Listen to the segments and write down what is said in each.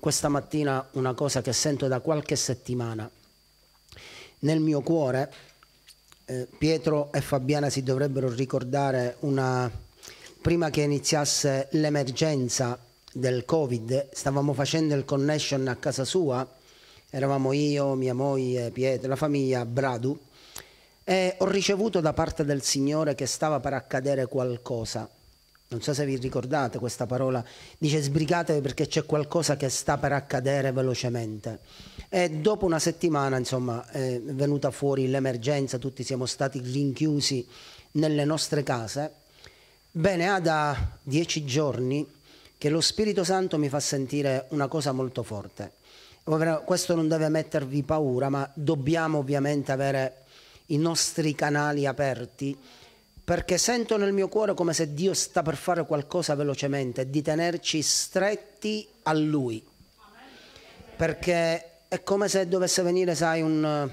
questa mattina una cosa che sento da qualche settimana. Nel mio cuore eh, Pietro e Fabiana si dovrebbero ricordare una, prima che iniziasse l'emergenza del Covid, stavamo facendo il connection a casa sua, eravamo io, mia moglie, Pietro, la famiglia Bradu, e ho ricevuto da parte del Signore che stava per accadere qualcosa non so se vi ricordate questa parola, dice sbrigatevi perché c'è qualcosa che sta per accadere velocemente. E dopo una settimana, insomma, è venuta fuori l'emergenza, tutti siamo stati rinchiusi nelle nostre case. Bene, ha da dieci giorni che lo Spirito Santo mi fa sentire una cosa molto forte. Questo non deve mettervi paura, ma dobbiamo ovviamente avere i nostri canali aperti perché sento nel mio cuore come se Dio sta per fare qualcosa velocemente, di tenerci stretti a Lui. Perché è come se dovesse venire, sai, un,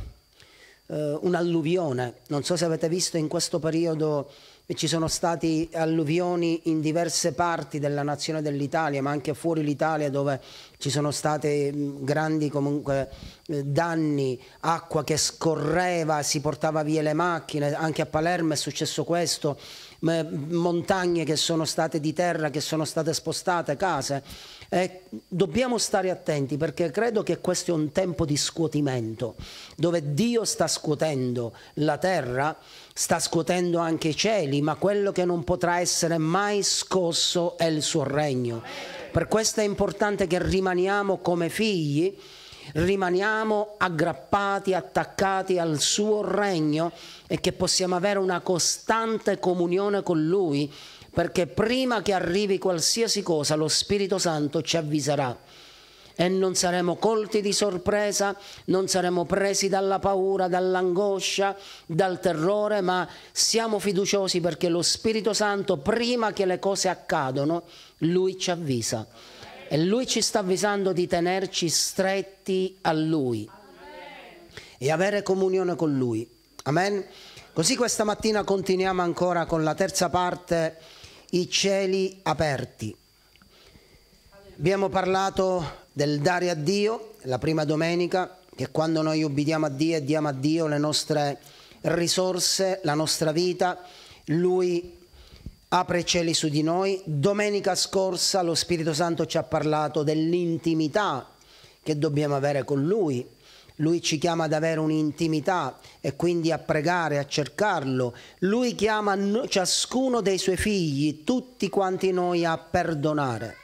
uh, un'alluvione. Non so se avete visto in questo periodo ci sono stati alluvioni in diverse parti della nazione dell'Italia, ma anche fuori l'Italia dove ci sono stati mm, grandi comunque, eh, danni, acqua che scorreva, si portava via le macchine, anche a Palermo è successo questo montagne che sono state di terra, che sono state spostate, case. Eh, dobbiamo stare attenti perché credo che questo è un tempo di scuotimento, dove Dio sta scuotendo la terra, sta scuotendo anche i cieli, ma quello che non potrà essere mai scosso è il suo regno. Per questo è importante che rimaniamo come figli rimaniamo aggrappati, attaccati al suo regno e che possiamo avere una costante comunione con lui, perché prima che arrivi qualsiasi cosa lo Spirito Santo ci avviserà e non saremo colti di sorpresa, non saremo presi dalla paura, dall'angoscia, dal terrore, ma siamo fiduciosi perché lo Spirito Santo, prima che le cose accadano, lui ci avvisa. E lui ci sta avvisando di tenerci stretti a lui Amen. e avere comunione con lui. Amen. Così questa mattina continuiamo ancora con la terza parte, i cieli aperti. Abbiamo parlato del dare a Dio la prima domenica, che quando noi ubbidiamo a Dio e diamo a Dio le nostre risorse, la nostra vita, Lui apre i cieli su di noi. Domenica scorsa lo Spirito Santo ci ha parlato dell'intimità che dobbiamo avere con Lui. Lui ci chiama ad avere un'intimità e quindi a pregare, a cercarlo. Lui chiama ciascuno dei suoi figli, tutti quanti noi, a perdonare.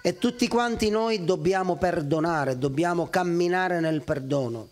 E tutti quanti noi dobbiamo perdonare, dobbiamo camminare nel perdono.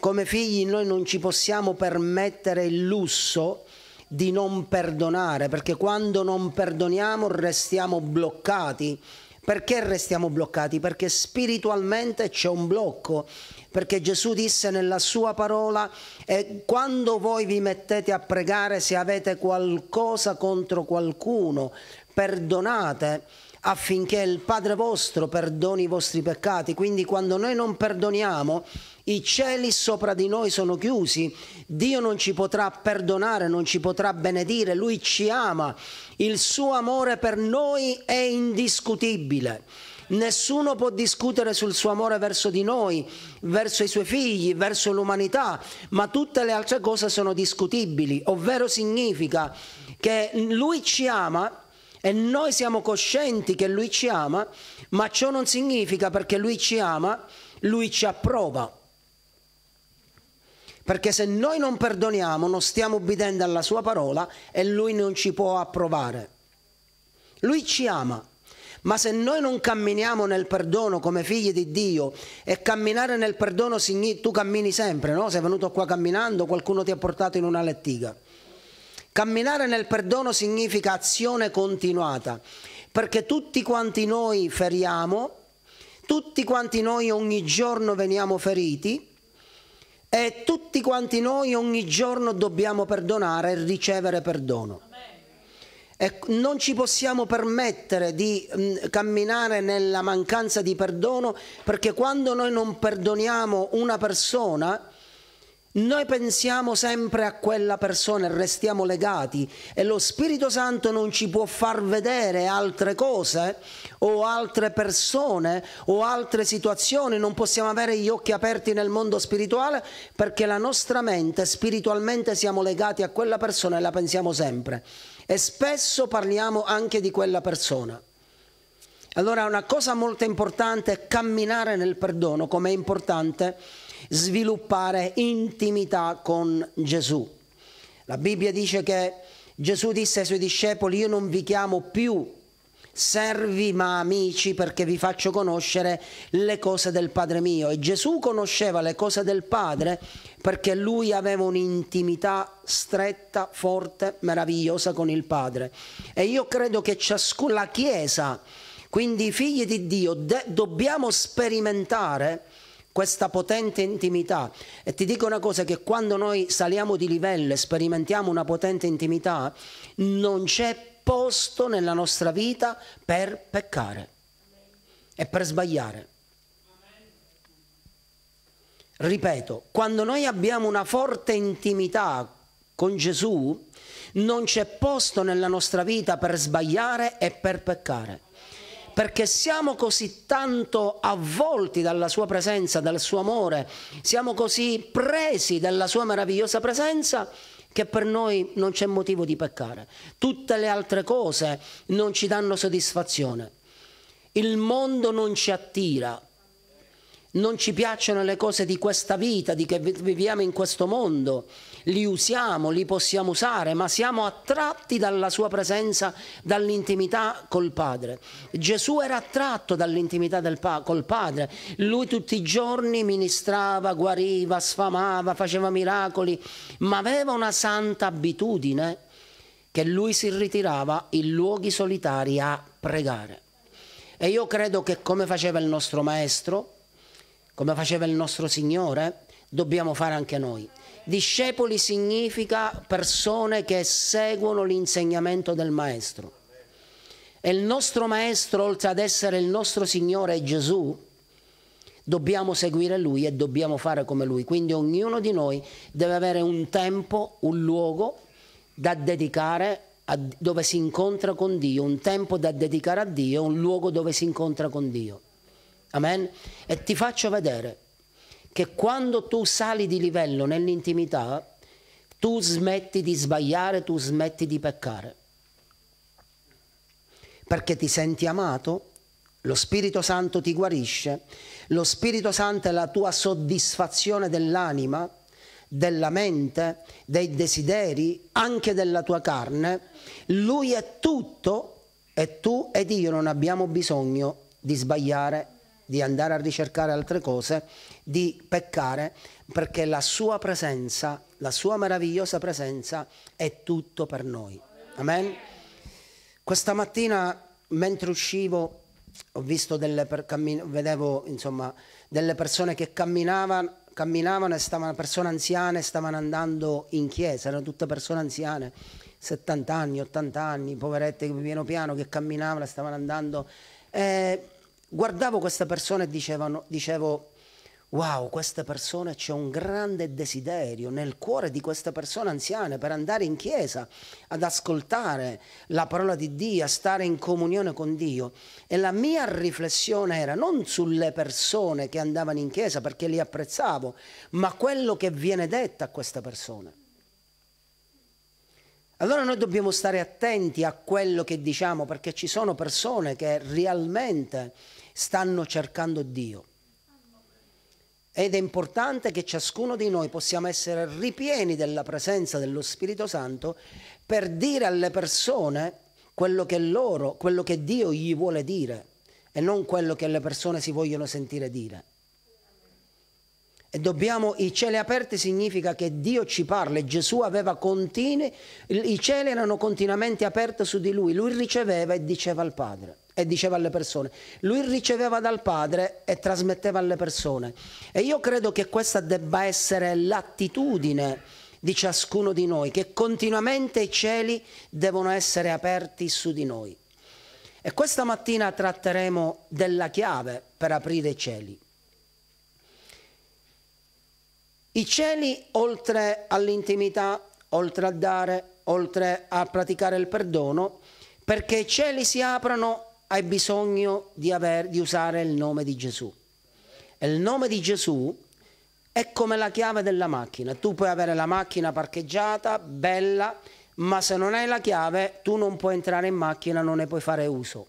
Come figli noi non ci possiamo permettere il lusso di non perdonare, perché quando non perdoniamo restiamo bloccati. Perché restiamo bloccati? Perché spiritualmente c'è un blocco, perché Gesù disse nella sua parola, e quando voi vi mettete a pregare se avete qualcosa contro qualcuno, perdonate affinché il Padre vostro perdoni i vostri peccati. Quindi quando noi non perdoniamo i cieli sopra di noi sono chiusi, Dio non ci potrà perdonare, non ci potrà benedire, Lui ci ama, il suo amore per noi è indiscutibile. Nessuno può discutere sul suo amore verso di noi, verso i suoi figli, verso l'umanità, ma tutte le altre cose sono discutibili, ovvero significa che Lui ci ama e noi siamo coscienti che Lui ci ama, ma ciò non significa perché Lui ci ama, Lui ci approva perché se noi non perdoniamo non stiamo ubbidendo alla sua parola e lui non ci può approvare. Lui ci ama, ma se noi non camminiamo nel perdono come figli di Dio, e camminare nel perdono significa tu cammini sempre, no? Sei venuto qua camminando, qualcuno ti ha portato in una lettiga. Camminare nel perdono significa azione continuata, perché tutti quanti noi feriamo, tutti quanti noi ogni giorno veniamo feriti, e tutti quanti noi ogni giorno dobbiamo perdonare e ricevere perdono. E non ci possiamo permettere di mh, mm, camminare nella mancanza di perdono perché quando noi non perdoniamo una persona noi pensiamo sempre a quella persona e restiamo legati e lo Spirito Santo non ci può far vedere altre cose o altre persone o altre situazioni, non possiamo avere gli occhi aperti nel mondo spirituale perché la nostra mente spiritualmente siamo legati a quella persona e la pensiamo sempre e spesso parliamo anche di quella persona. Allora una cosa molto importante è camminare nel perdono, come è importante sviluppare intimità con Gesù. La Bibbia dice che Gesù disse ai suoi discepoli, io non vi chiamo più servi ma amici perché vi faccio conoscere le cose del Padre mio. E Gesù conosceva le cose del Padre perché lui aveva un'intimità stretta, forte, meravigliosa con il Padre. E io credo che ciascuna Chiesa, quindi i figli di Dio, dobbiamo sperimentare questa potente intimità. E ti dico una cosa che quando noi saliamo di livello e sperimentiamo una potente intimità, non c'è posto nella nostra vita per peccare e per sbagliare. Ripeto, quando noi abbiamo una forte intimità con Gesù, non c'è posto nella nostra vita per sbagliare e per peccare perché siamo così tanto avvolti dalla sua presenza, dal suo amore, siamo così presi dalla sua meravigliosa presenza che per noi non c'è motivo di peccare. Tutte le altre cose non ci danno soddisfazione. Il mondo non ci attira, non ci piacciono le cose di questa vita, di che viviamo in questo mondo li usiamo, li possiamo usare, ma siamo attratti dalla sua presenza, dall'intimità col Padre. Gesù era attratto dall'intimità pa col Padre, lui tutti i giorni ministrava, guariva, sfamava, faceva miracoli, ma aveva una santa abitudine che lui si ritirava in luoghi solitari a pregare. E io credo che come faceva il nostro Maestro, come faceva il nostro Signore, dobbiamo fare anche noi. Discepoli significa persone che seguono l'insegnamento del Maestro. E il nostro Maestro, oltre ad essere il nostro Signore Gesù, dobbiamo seguire Lui e dobbiamo fare come Lui. Quindi ognuno di noi deve avere un tempo, un luogo da dedicare a, dove si incontra con Dio, un tempo da dedicare a Dio, un luogo dove si incontra con Dio. Amen? E ti faccio vedere che quando tu sali di livello nell'intimità, tu smetti di sbagliare, tu smetti di peccare. Perché ti senti amato, lo Spirito Santo ti guarisce, lo Spirito Santo è la tua soddisfazione dell'anima, della mente, dei desideri, anche della tua carne. Lui è tutto e tu ed io non abbiamo bisogno di sbagliare, di andare a ricercare altre cose di peccare perché la sua presenza, la sua meravigliosa presenza è tutto per noi. Amen? Questa mattina mentre uscivo ho visto delle, per, vedevo, insomma, delle persone che camminavano, camminavano e stavano, persone anziane stavano andando in chiesa, erano tutte persone anziane, 70 anni, 80 anni, poverette piano piano che camminavano e stavano andando. E guardavo queste persone e dicevano, dicevo, wow, questa persona c'è un grande desiderio nel cuore di questa persona anziana per andare in chiesa, ad ascoltare la parola di Dio, a stare in comunione con Dio. E la mia riflessione era non sulle persone che andavano in chiesa perché li apprezzavo, ma quello che viene detto a questa persona. Allora noi dobbiamo stare attenti a quello che diciamo perché ci sono persone che realmente stanno cercando Dio. Ed è importante che ciascuno di noi possiamo essere ripieni della presenza dello Spirito Santo per dire alle persone quello che loro, quello che Dio gli vuole dire e non quello che le persone si vogliono sentire dire. E dobbiamo, i cieli aperti significa che Dio ci parla e Gesù aveva continui, i cieli erano continuamente aperti su di lui, lui riceveva e diceva al Padre e diceva alle persone. Lui riceveva dal Padre e trasmetteva alle persone. E io credo che questa debba essere l'attitudine di ciascuno di noi, che continuamente i cieli devono essere aperti su di noi. E questa mattina tratteremo della chiave per aprire i cieli. I cieli, oltre all'intimità, oltre a dare, oltre a praticare il perdono, perché i cieli si aprono hai bisogno di, aver, di usare il nome di Gesù. E il nome di Gesù è come la chiave della macchina. Tu puoi avere la macchina parcheggiata, bella, ma se non hai la chiave tu non puoi entrare in macchina, non ne puoi fare uso.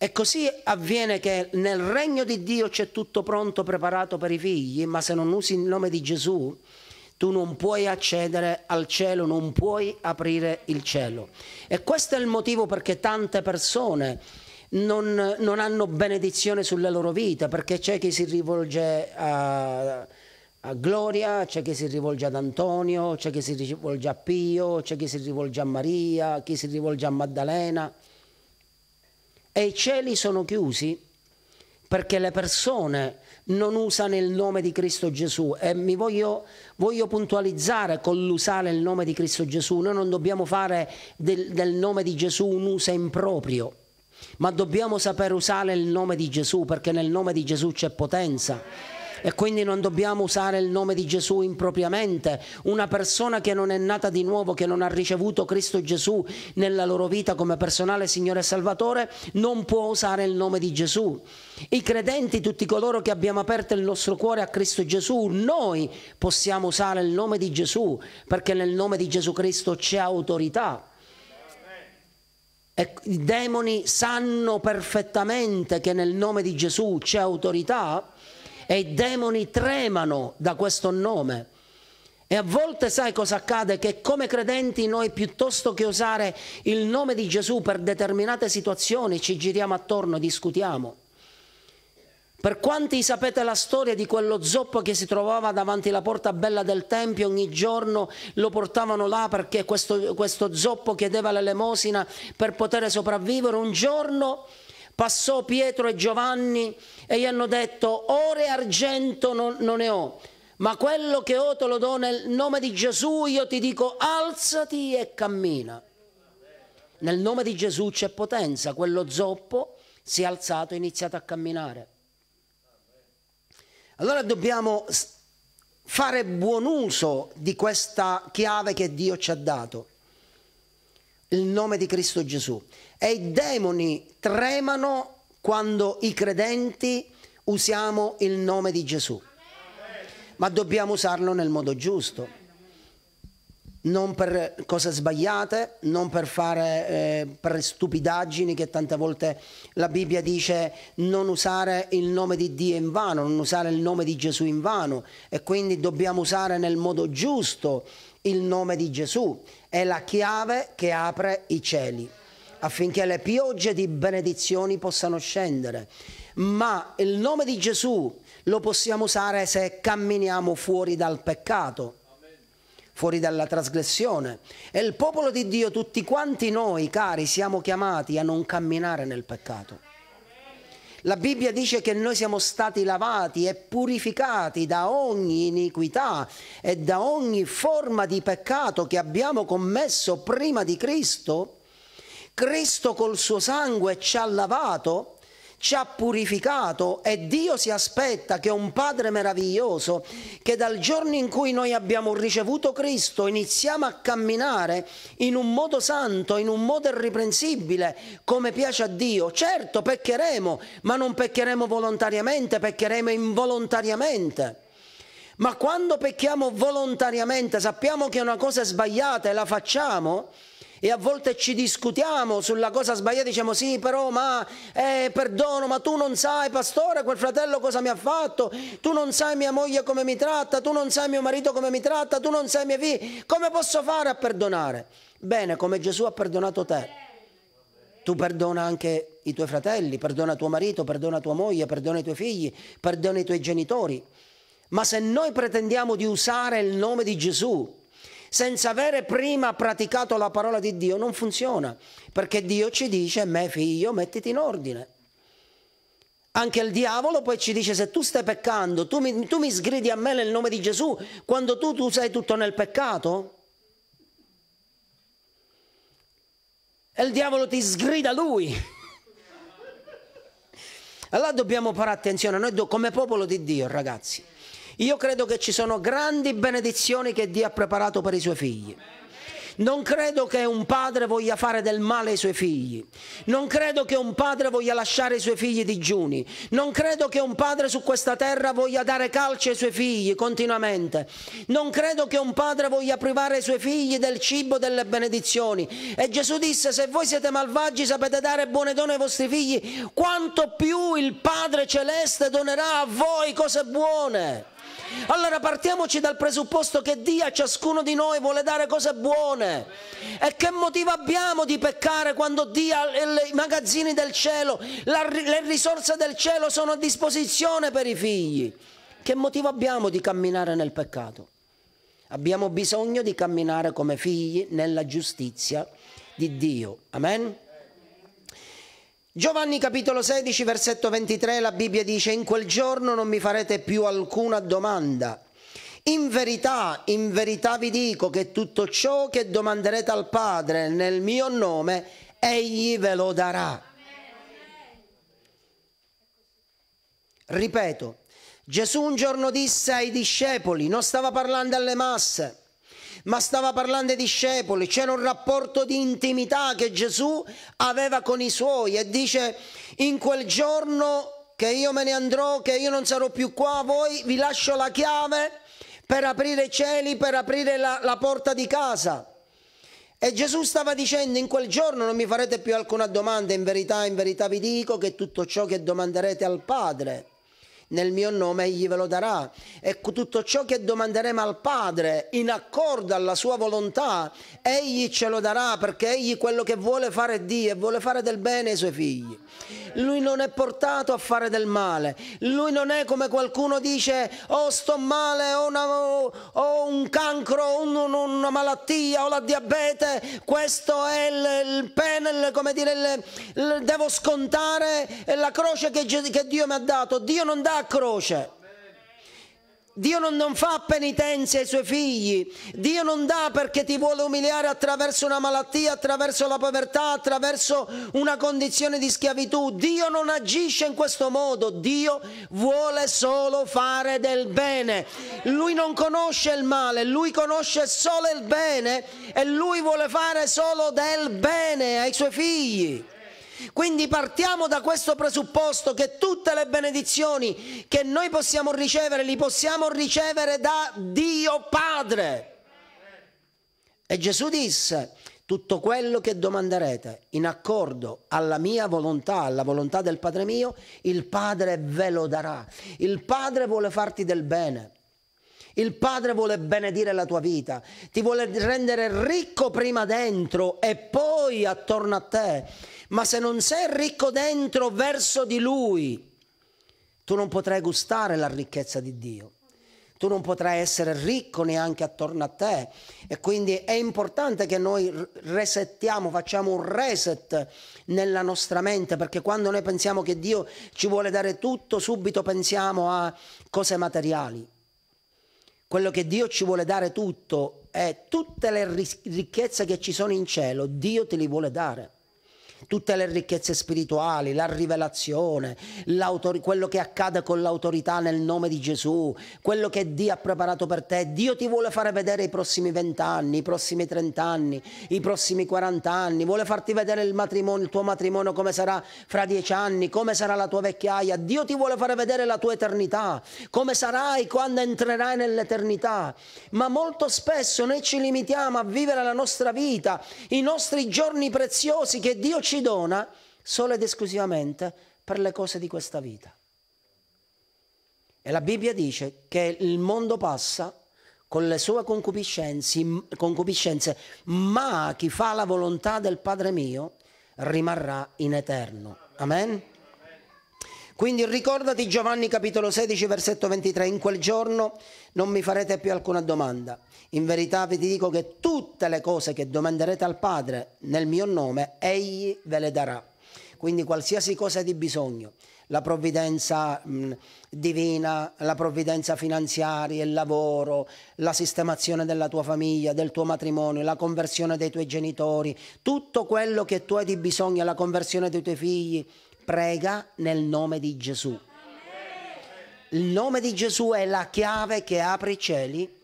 E così avviene che nel regno di Dio c'è tutto pronto, preparato per i figli, ma se non usi il nome di Gesù tu non puoi accedere al cielo, non puoi aprire il cielo. E questo è il motivo perché tante persone non, non hanno benedizione sulle loro vite, perché c'è chi si rivolge a, a Gloria, c'è chi si rivolge ad Antonio, c'è chi si rivolge a Pio, c'è chi si rivolge a Maria, chi si rivolge a Maddalena. E i cieli sono chiusi perché le persone non usano il nome di Cristo Gesù e mi voglio, voglio puntualizzare con l'usare il nome di Cristo Gesù, noi non dobbiamo fare del, del nome di Gesù un uso improprio, ma dobbiamo saper usare il nome di Gesù perché nel nome di Gesù c'è potenza e quindi non dobbiamo usare il nome di Gesù impropriamente. Una persona che non è nata di nuovo, che non ha ricevuto Cristo Gesù nella loro vita come personale Signore e Salvatore, non può usare il nome di Gesù. I credenti, tutti coloro che abbiamo aperto il nostro cuore a Cristo Gesù, noi possiamo usare il nome di Gesù, perché nel nome di Gesù Cristo c'è autorità. E I demoni sanno perfettamente che nel nome di Gesù c'è autorità e i demoni tremano da questo nome. E a volte sai cosa accade? Che come credenti noi piuttosto che usare il nome di Gesù per determinate situazioni ci giriamo attorno, e discutiamo. Per quanti sapete la storia di quello zoppo che si trovava davanti alla porta bella del Tempio, ogni giorno lo portavano là perché questo, questo zoppo chiedeva l'elemosina per poter sopravvivere, un giorno Passò Pietro e Giovanni e gli hanno detto, ore argento non, non ne ho, ma quello che ho te lo do nel nome di Gesù, io ti dico alzati e cammina. Nel nome di Gesù c'è potenza, quello zoppo si è alzato e ha iniziato a camminare. Allora dobbiamo fare buon uso di questa chiave che Dio ci ha dato, il nome di Cristo Gesù e i demoni tremano quando i credenti usiamo il nome di Gesù. Ma dobbiamo usarlo nel modo giusto, non per cose sbagliate, non per fare eh, per stupidaggini che tante volte la Bibbia dice non usare il nome di Dio in vano, non usare il nome di Gesù in vano e quindi dobbiamo usare nel modo giusto il nome di Gesù, è la chiave che apre i cieli affinché le piogge di benedizioni possano scendere. Ma il nome di Gesù lo possiamo usare se camminiamo fuori dal peccato, fuori dalla trasgressione. E il popolo di Dio, tutti quanti noi, cari, siamo chiamati a non camminare nel peccato. La Bibbia dice che noi siamo stati lavati e purificati da ogni iniquità e da ogni forma di peccato che abbiamo commesso prima di Cristo Cristo col suo sangue ci ha lavato, ci ha purificato e Dio si aspetta che un Padre meraviglioso, che dal giorno in cui noi abbiamo ricevuto Cristo iniziamo a camminare in un modo santo, in un modo irriprensibile, come piace a Dio. Certo peccheremo, ma non peccheremo volontariamente, peccheremo involontariamente. Ma quando pecchiamo volontariamente, sappiamo che una cosa è sbagliata e la facciamo, e a volte ci discutiamo sulla cosa sbagliata, diciamo sì, però ma eh, perdono, ma tu non sai, pastore, quel fratello cosa mi ha fatto, tu non sai mia moglie come mi tratta, tu non sai mio marito come mi tratta, tu non sai mia figlia, come posso fare a perdonare? Bene, come Gesù ha perdonato te. Tu perdona anche i tuoi fratelli, perdona tuo marito, perdona tua moglie, perdona i tuoi figli, perdona i tuoi genitori. Ma se noi pretendiamo di usare il nome di Gesù senza avere prima praticato la parola di Dio non funziona, perché Dio ci dice, me figlio, mettiti in ordine. Anche il diavolo poi ci dice, se tu stai peccando, tu mi, tu mi sgridi a me nel nome di Gesù, quando tu, tu sei tutto nel peccato? E il diavolo ti sgrida lui. Allora dobbiamo fare attenzione, noi come popolo di Dio, ragazzi. Io credo che ci sono grandi benedizioni che Dio ha preparato per i suoi figli. Non credo che un padre voglia fare del male ai suoi figli. Non credo che un padre voglia lasciare i suoi figli digiuni. Non credo che un padre su questa terra voglia dare calci ai suoi figli continuamente. Non credo che un padre voglia privare i suoi figli del cibo, e delle benedizioni. E Gesù disse, se voi siete malvagi sapete dare buone donne ai vostri figli, quanto più il Padre Celeste donerà a voi cose buone. Allora partiamoci dal presupposto che Dio a ciascuno di noi vuole dare cose buone. E che motivo abbiamo di peccare quando Dio i magazzini del cielo, la, le risorse del cielo sono a disposizione per i figli? Che motivo abbiamo di camminare nel peccato? Abbiamo bisogno di camminare come figli nella giustizia di Dio. Amen? Giovanni capitolo 16 versetto 23 la Bibbia dice in quel giorno non mi farete più alcuna domanda. In verità, in verità vi dico che tutto ciò che domanderete al Padre nel mio nome, Egli ve lo darà. Ripeto, Gesù un giorno disse ai discepoli, non stava parlando alle masse, ma stava parlando ai discepoli, c'era un rapporto di intimità che Gesù aveva con i suoi e dice in quel giorno che io me ne andrò, che io non sarò più qua, voi vi lascio la chiave per aprire i cieli, per aprire la, la porta di casa. E Gesù stava dicendo in quel giorno non mi farete più alcuna domanda, in verità, in verità vi dico che tutto ciò che domanderete al Padre nel mio nome egli ve lo darà. Ecco tutto ciò che domanderemo al Padre in accordo alla sua volontà, egli ce lo darà perché egli quello che vuole fare è Dio e vuole fare del bene ai suoi figli. Lui non è portato a fare del male. Lui non è come qualcuno dice, oh sto male, ho, una, ho un cancro, ho un, una malattia, ho la diabete, questo è il, il penel, come dire, il, il, devo scontare la croce che, che Dio mi ha dato. Dio non dà croce. Dio non, non, fa penitenza ai suoi figli, Dio non dà perché ti vuole umiliare attraverso una malattia, attraverso la povertà, attraverso una condizione di schiavitù, Dio non agisce in questo modo, Dio vuole solo fare del bene, Lui non conosce il male, Lui conosce solo il bene e Lui vuole fare solo del bene ai suoi figli. Quindi partiamo da questo presupposto che tutte le benedizioni che noi possiamo ricevere, li possiamo ricevere da Dio Padre. E Gesù disse, tutto quello che domanderete in accordo alla mia volontà, alla volontà del Padre mio, il Padre ve lo darà. Il Padre vuole farti del bene. Il Padre vuole benedire la tua vita, ti vuole rendere ricco prima dentro e poi attorno a te. Ma se non sei ricco dentro verso di Lui, tu non potrai gustare la ricchezza di Dio. Tu non potrai essere ricco neanche attorno a te. E quindi è importante che noi resettiamo, facciamo un reset nella nostra mente, perché quando noi pensiamo che Dio ci vuole dare tutto, subito pensiamo a cose materiali quello che Dio ci vuole dare tutto è tutte le ricchezze che ci sono in cielo, Dio te le vuole dare tutte le ricchezze spirituali, la rivelazione, quello che accade con l'autorità nel nome di Gesù, quello che Dio ha preparato per te. Dio ti vuole fare vedere i prossimi vent'anni, i prossimi trent'anni, i prossimi quarant'anni, vuole farti vedere il, matrimonio, il tuo matrimonio come sarà fra dieci anni, come sarà la tua vecchiaia. Dio ti vuole fare vedere la tua eternità, come sarai quando entrerai nell'eternità. Ma molto spesso noi ci limitiamo a vivere la nostra vita, i nostri giorni preziosi che Dio ci ci dona solo ed esclusivamente per le cose di questa vita. E la Bibbia dice che il mondo passa con le sue concupiscenze, ma chi fa la volontà del Padre mio rimarrà in eterno. Amen? Quindi ricordati Giovanni capitolo 16 versetto 23, in quel giorno non mi farete più alcuna domanda. In verità vi dico che tutte le cose che domanderete al Padre nel mio nome, Egli ve le darà. Quindi qualsiasi cosa di bisogno, la provvidenza mh, mm, divina, la provvidenza finanziaria, il lavoro, la sistemazione della tua famiglia, del tuo matrimonio, la conversione dei tuoi genitori, tutto quello che tu hai di bisogno, la conversione dei tuoi figli, prega nel nome di Gesù. Il nome di Gesù è la chiave che apre i cieli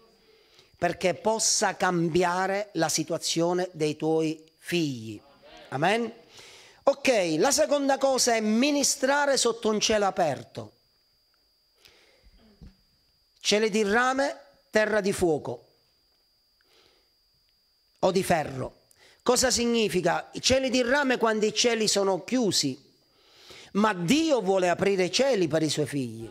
perché possa cambiare la situazione dei tuoi figli. Amen? Ok, la seconda cosa è ministrare sotto un cielo aperto. Cieli di rame, terra di fuoco o di ferro. Cosa significa? I cieli di rame quando i cieli sono chiusi, ma Dio vuole aprire i cieli per i suoi figli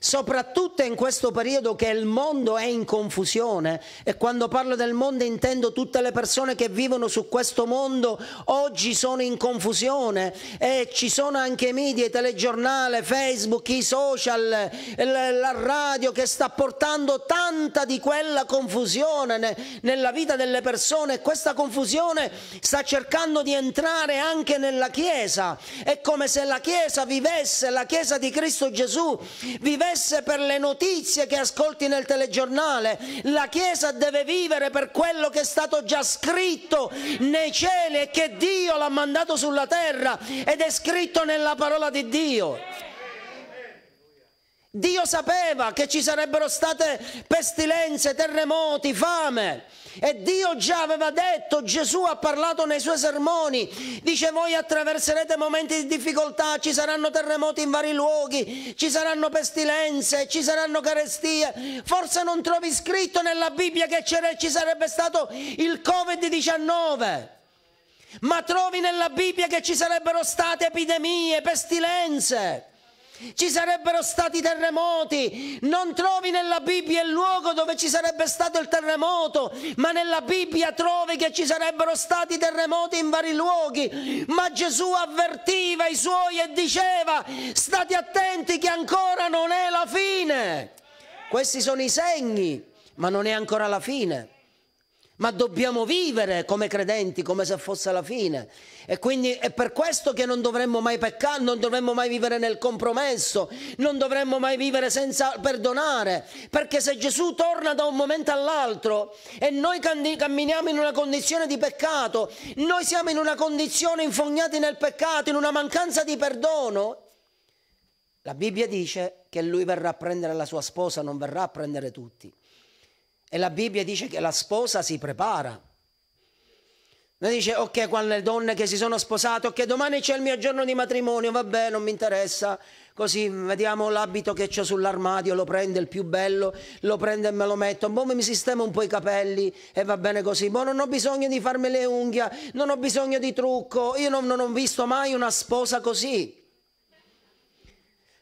soprattutto in questo periodo che il mondo è in confusione e quando parlo del mondo intendo tutte le persone che vivono su questo mondo oggi sono in confusione e ci sono anche i media, i telegiornali, Facebook, i social, la radio che sta portando tanta di quella confusione nella vita delle persone e questa confusione sta cercando di entrare anche nella Chiesa. È come se la Chiesa vivesse, la Chiesa di Cristo Gesù vivesse interesse per le notizie che ascolti nel telegiornale, la Chiesa deve vivere per quello che è stato già scritto nei cieli e che Dio l'ha mandato sulla terra ed è scritto nella parola di Dio. Dio sapeva che ci sarebbero state pestilenze, terremoti, fame. E Dio già aveva detto, Gesù ha parlato nei suoi sermoni, dice voi attraverserete momenti di difficoltà, ci saranno terremoti in vari luoghi, ci saranno pestilenze, ci saranno carestie. Forse non trovi scritto nella Bibbia che ci sarebbe stato il Covid-19. Ma trovi nella Bibbia che ci sarebbero state epidemie, pestilenze, ci sarebbero stati terremoti, non trovi nella Bibbia il luogo dove ci sarebbe stato il terremoto, ma nella Bibbia trovi che ci sarebbero stati terremoti in vari luoghi, ma Gesù avvertiva i suoi e diceva state attenti che ancora non è la fine. Questi sono i segni, ma non è ancora la fine ma dobbiamo vivere come credenti, come se fosse la fine. E quindi è per questo che non dovremmo mai peccare, non dovremmo mai vivere nel compromesso, non dovremmo mai vivere senza perdonare, perché se Gesù torna da un momento all'altro e noi camminiamo in una condizione di peccato, noi siamo in una condizione infognati nel peccato, in una mancanza di perdono, la Bibbia dice che lui verrà a prendere la sua sposa, non verrà a prendere tutti. E la Bibbia dice che la sposa si prepara. Noi dice, ok, quando le donne che si sono sposate, ok, domani c'è il mio giorno di matrimonio, vabbè, non mi interessa, così vediamo l'abito che ho sull'armadio, lo prendo, il più bello, lo prendo e me lo metto, poi mi sistemo un po' i capelli e va bene così, boh, non ho bisogno di farmi le unghie, non ho bisogno di trucco, io non, non ho visto mai una sposa così.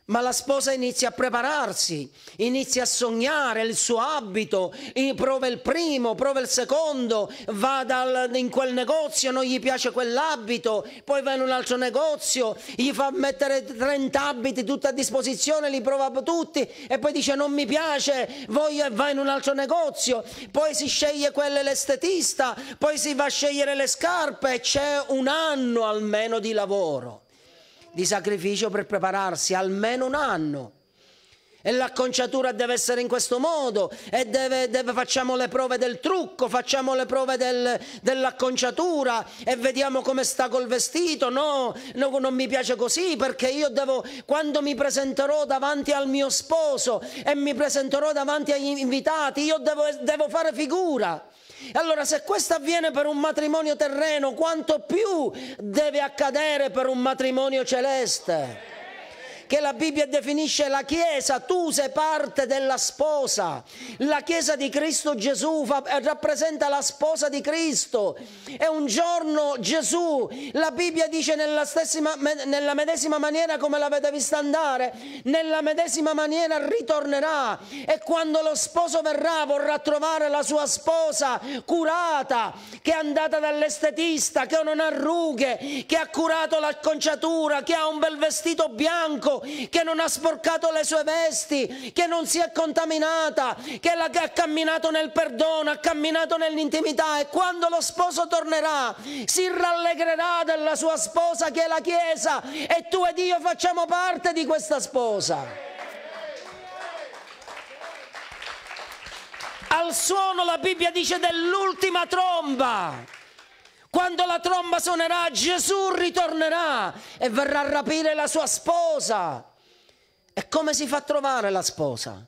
Ma la sposa inizia a prepararsi, inizia a sognare il suo abito, prova il primo, prova il secondo, va dal, in quel negozio, non gli piace quell'abito, poi va in un altro negozio, gli fa mettere 30 abiti tutti a disposizione, li prova tutti e poi dice non mi piace, voglio, va in un altro negozio, poi si sceglie quello l'estetista, poi si va a scegliere le scarpe, c'è un anno almeno di lavoro di sacrificio per prepararsi almeno un anno. E l'acconciatura deve essere in questo modo, e deve, deve, facciamo le prove del trucco, facciamo le prove del, dell'acconciatura e vediamo come sta col vestito. No, no, non mi piace così perché io devo, quando mi presenterò davanti al mio sposo e mi presenterò davanti agli invitati, io devo, devo fare figura. Allora se questo avviene per un matrimonio terreno, quanto più deve accadere per un matrimonio celeste? che la Bibbia definisce la Chiesa, tu sei parte della sposa. La Chiesa di Cristo Gesù fa, eh, rappresenta la sposa di Cristo. E un giorno Gesù, la Bibbia dice nella, stessima, nella medesima maniera come l'avete vista andare, nella medesima maniera ritornerà. E quando lo sposo verrà vorrà trovare la sua sposa curata, che è andata dall'estetista, che non ha rughe, che ha curato l'acconciatura, che ha un bel vestito bianco che non ha sporcato le sue vesti, che non si è contaminata, che ha camminato nel perdono, ha camminato nell'intimità e quando lo sposo tornerà si rallegrerà della sua sposa che è la Chiesa e tu ed io facciamo parte di questa sposa. Al suono la Bibbia dice dell'ultima tromba. Quando la tromba suonerà, Gesù ritornerà e verrà a rapire la sua sposa. E come si fa a trovare la sposa?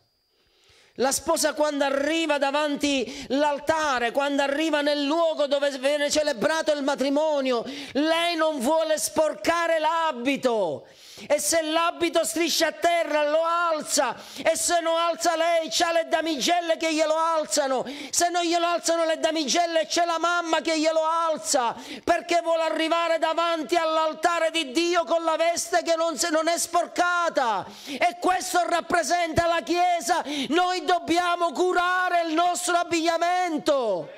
La sposa quando arriva davanti l'altare, quando arriva nel luogo dove viene celebrato il matrimonio, lei non vuole sporcare l'abito. E se l'abito striscia a terra lo alza, e se non alza lei c'ha le damigelle che glielo alzano, se non glielo alzano le damigelle c'è la mamma che glielo alza, perché vuole arrivare davanti all'altare di Dio con la veste che non, non è sporcata. E questo rappresenta la Chiesa. Noi dobbiamo curare il nostro abbigliamento.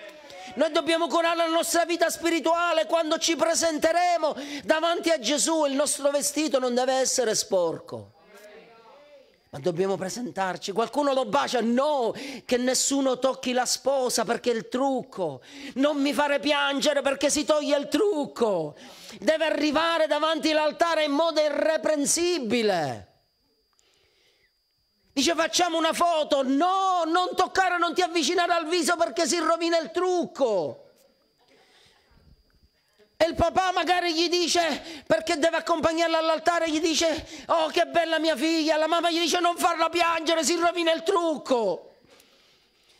Noi dobbiamo curare la nostra vita spirituale quando ci presenteremo davanti a Gesù. Il nostro vestito non deve essere sporco. Ma dobbiamo presentarci. Qualcuno lo bacia? No, che nessuno tocchi la sposa perché è il trucco. Non mi fare piangere perché si toglie il trucco. Deve arrivare davanti all'altare in modo irreprensibile. Dice facciamo una foto, no, non toccare, non ti avvicinare al viso perché si rovina il trucco. E il papà magari gli dice, perché deve accompagnarla all'altare, gli dice, oh che bella mia figlia, la mamma gli dice non farla piangere, si rovina il trucco.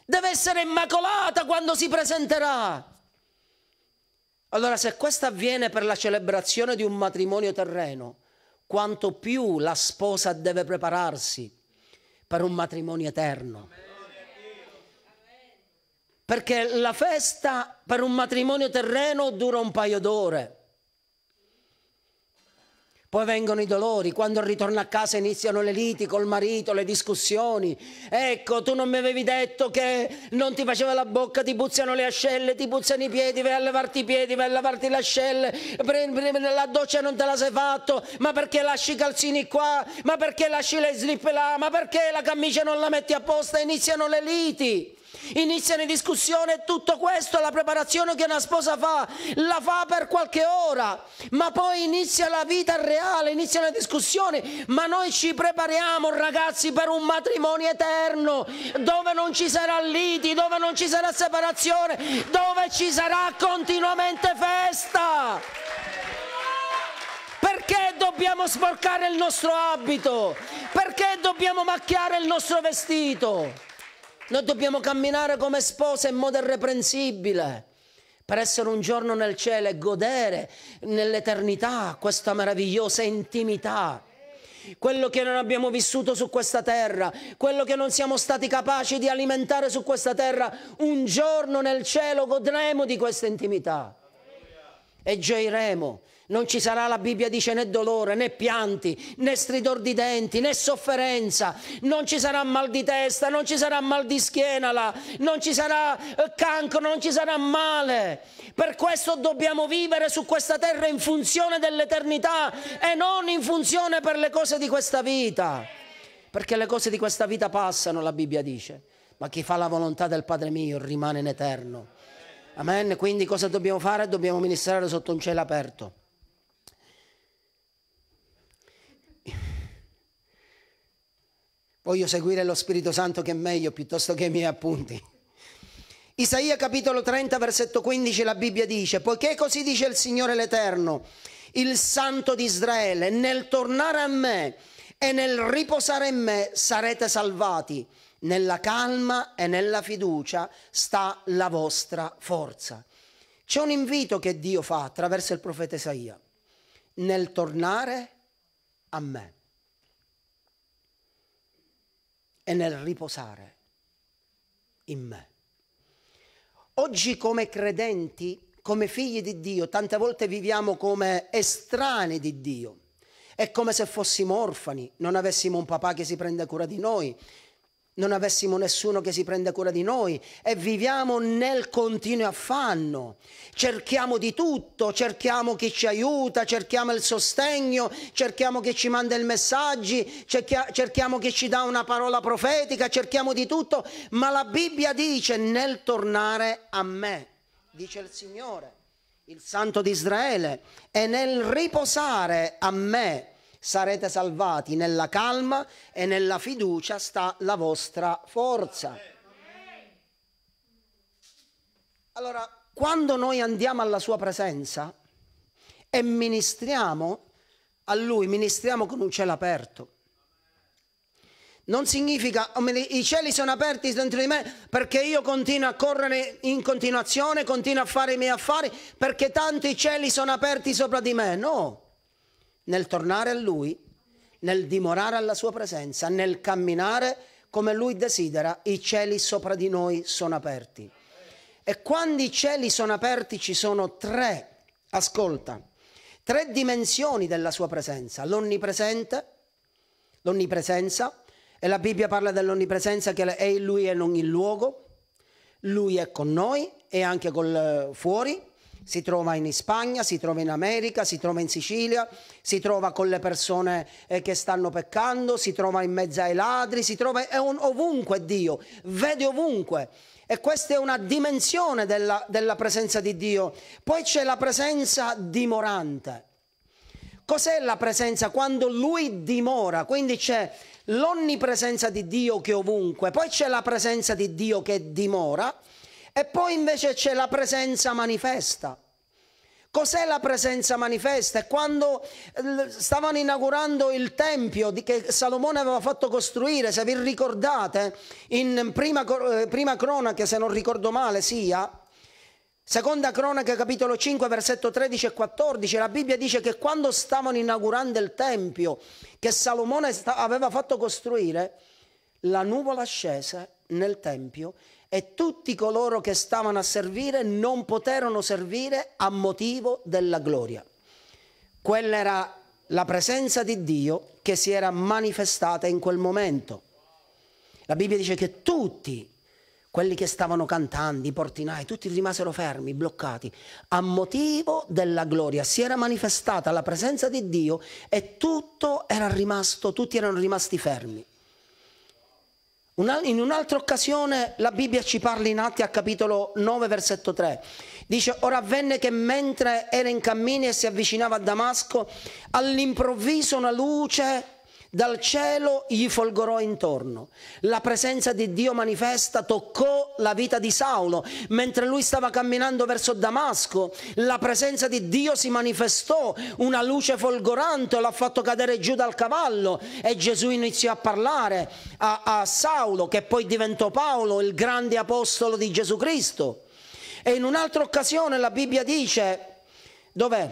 Deve essere immacolata quando si presenterà. Allora se questo avviene per la celebrazione di un matrimonio terreno, quanto più la sposa deve prepararsi per un matrimonio eterno. Perché la festa per un matrimonio terreno dura un paio d'ore poi vengono i dolori, quando ritorna a casa iniziano le liti col marito, le discussioni. Ecco, tu non mi avevi detto che non ti faceva la bocca, ti puzzano le ascelle, ti puzzano i piedi, vai a levarti i piedi, vai a levarti le ascelle, la doccia non te la sei fatto, ma perché lasci i calzini qua, ma perché lasci le slip là, ma perché la camicia non la metti apposta, iniziano le liti. Iniziano in discussione tutto questo, la preparazione che una sposa fa, la fa per qualche ora, ma poi inizia la vita reale, inizia la discussione, ma noi ci prepariamo ragazzi per un matrimonio eterno, dove non ci sarà liti, dove non ci sarà separazione, dove ci sarà continuamente festa. Perché dobbiamo sporcare il nostro abito? Perché dobbiamo macchiare il nostro vestito? Noi dobbiamo camminare come spose in modo irreprensibile per essere un giorno nel cielo e godere nell'eternità questa meravigliosa intimità. Quello che non abbiamo vissuto su questa terra, quello che non siamo stati capaci di alimentare su questa terra, un giorno nel cielo godremo di questa intimità e gioiremo non ci sarà, la Bibbia dice, né dolore, né pianti, né stridor di denti, né sofferenza, non ci sarà mal di testa, non ci sarà mal di schiena, là. non ci sarà eh, cancro, non ci sarà male. Per questo dobbiamo vivere su questa terra in funzione dell'eternità e non in funzione per le cose di questa vita. Perché le cose di questa vita passano, la Bibbia dice, ma chi fa la volontà del Padre mio rimane in eterno. Amen. Quindi cosa dobbiamo fare? Dobbiamo ministrare sotto un cielo aperto. Voglio seguire lo Spirito Santo che è meglio piuttosto che i miei appunti. Isaia capitolo 30 versetto 15 la Bibbia dice, poiché così dice il Signore l'Eterno, il Santo di Israele, nel tornare a me e nel riposare in me sarete salvati, nella calma e nella fiducia sta la vostra forza. C'è un invito che Dio fa attraverso il profeta Isaia, nel tornare a me. e nel riposare in me. Oggi come credenti, come figli di Dio, tante volte viviamo come estranei di Dio. È come se fossimo orfani, non avessimo un papà che si prende cura di noi, non avessimo nessuno che si prenda cura di noi e viviamo nel continuo affanno. Cerchiamo di tutto, cerchiamo chi ci aiuta, cerchiamo il sostegno, cerchiamo chi ci manda i messaggi, cerchiamo chi ci dà una parola profetica, cerchiamo di tutto, ma la Bibbia dice nel tornare a me, dice il Signore, il Santo di Israele, e nel riposare a me, sarete salvati. Nella calma e nella fiducia sta la vostra forza. Allora, quando noi andiamo alla sua presenza e ministriamo a lui, ministriamo con un cielo aperto. Non significa oh, i cieli sono aperti dentro di me perché io continuo a correre in continuazione, continuo a fare i miei affari perché tanti cieli sono aperti sopra di me. No, nel tornare a Lui, nel dimorare alla Sua presenza, nel camminare come Lui desidera, i cieli sopra di noi sono aperti. E quando i cieli sono aperti ci sono tre, ascolta, tre dimensioni della Sua presenza, l'onnipresente, l'onnipresenza, e la Bibbia parla dell'onnipresenza che è Lui è in ogni luogo, Lui è con noi e anche col, fuori, si trova in Spagna, si trova in America, si trova in Sicilia, si trova con le persone eh, che stanno peccando, si trova in mezzo ai ladri, si trova un, ovunque Dio, vede ovunque. E questa è una dimensione della, della presenza di Dio. Poi c'è la presenza dimorante. Cos'è la presenza? Quando Lui dimora, quindi c'è l'onnipresenza di Dio che è ovunque, poi c'è la presenza di Dio che dimora, e poi invece c'è la presenza manifesta. Cos'è la presenza manifesta? È quando eh, stavano inaugurando il Tempio che Salomone aveva fatto costruire, se vi ricordate, in prima, eh, prima cronaca, se non ricordo male, sia, Seconda Cronaca capitolo 5 versetto 13 e 14, la Bibbia dice che quando stavano inaugurando il Tempio che Salomone aveva fatto costruire, la nuvola scese nel Tempio e tutti coloro che stavano a servire non poterono servire a motivo della gloria. Quella era la presenza di Dio che si era manifestata in quel momento. La Bibbia dice che tutti, quelli che stavano cantando, i portinai, tutti rimasero fermi, bloccati, a motivo della gloria. Si era manifestata la presenza di Dio e tutto era rimasto, tutti erano rimasti fermi. In un'altra occasione la Bibbia ci parla in Atti a capitolo 9 versetto 3. Dice, ora avvenne che mentre era in cammino e si avvicinava a Damasco, all'improvviso una luce dal cielo gli folgorò intorno. La presenza di Dio manifesta toccò la vita di Saulo. Mentre lui stava camminando verso Damasco, la presenza di Dio si manifestò. Una luce folgorante l'ha fatto cadere giù dal cavallo e Gesù iniziò a parlare a, a Saulo, che poi diventò Paolo, il grande apostolo di Gesù Cristo. E in un'altra occasione la Bibbia dice, dov'è?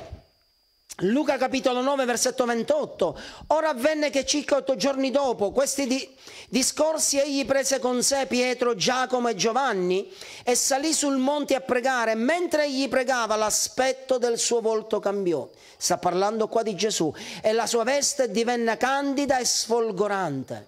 Luca capitolo 9 versetto 28. Ora avvenne che circa otto giorni dopo questi di discorsi egli prese con sé Pietro, Giacomo e Giovanni e salì sul monte a pregare. Mentre egli pregava l'aspetto del suo volto cambiò. Sta parlando qua di Gesù. E la sua veste divenne candida e sfolgorante.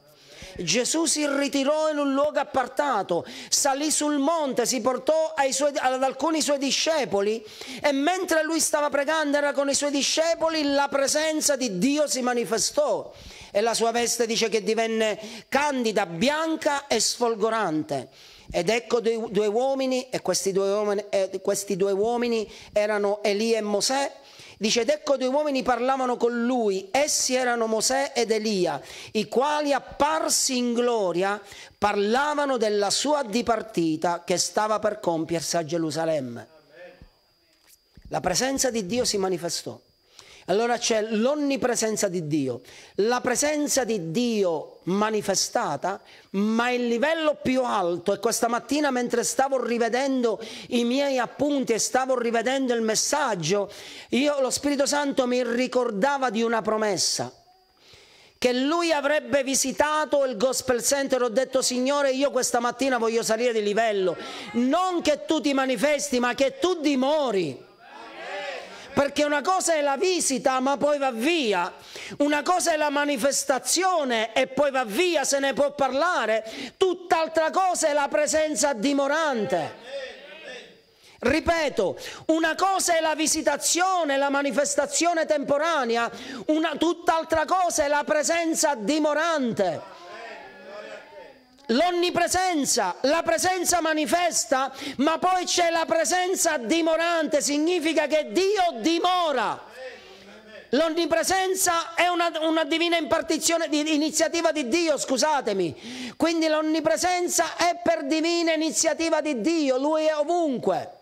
Gesù si ritirò in un luogo appartato, salì sul monte, si portò suoi, ad alcuni suoi discepoli e mentre lui stava pregando era con i suoi discepoli, la presenza di Dio si manifestò e la sua veste dice che divenne candida, bianca e sfolgorante. Ed ecco due, due uomini, e questi due uomini, eh, questi due uomini erano Elia e Mosè, Dice, ed ecco due uomini parlavano con lui, essi erano Mosè ed Elia, i quali apparsi in gloria parlavano della sua dipartita che stava per compiersi a Gerusalemme. La presenza di Dio si manifestò. Allora c'è l'onnipresenza di Dio, la presenza di Dio manifestata, ma il livello più alto, e questa mattina mentre stavo rivedendo i miei appunti e stavo rivedendo il messaggio, io, lo Spirito Santo mi ricordava di una promessa che lui avrebbe visitato il Gospel Center. Ho detto, Signore, io questa mattina voglio salire di livello. Non che tu ti manifesti, ma che tu dimori perché una cosa è la visita ma poi va via, una cosa è la manifestazione e poi va via, se ne può parlare, tutt'altra cosa è la presenza dimorante. Ripeto, una cosa è la visitazione, la manifestazione temporanea, una, tutt'altra cosa è la presenza dimorante l'onnipresenza, la presenza manifesta, ma poi c'è la presenza dimorante, significa che Dio dimora. L'onnipresenza è una, una divina impartizione di iniziativa di Dio, scusatemi. Quindi l'onnipresenza è per divina iniziativa di Dio, Lui è ovunque.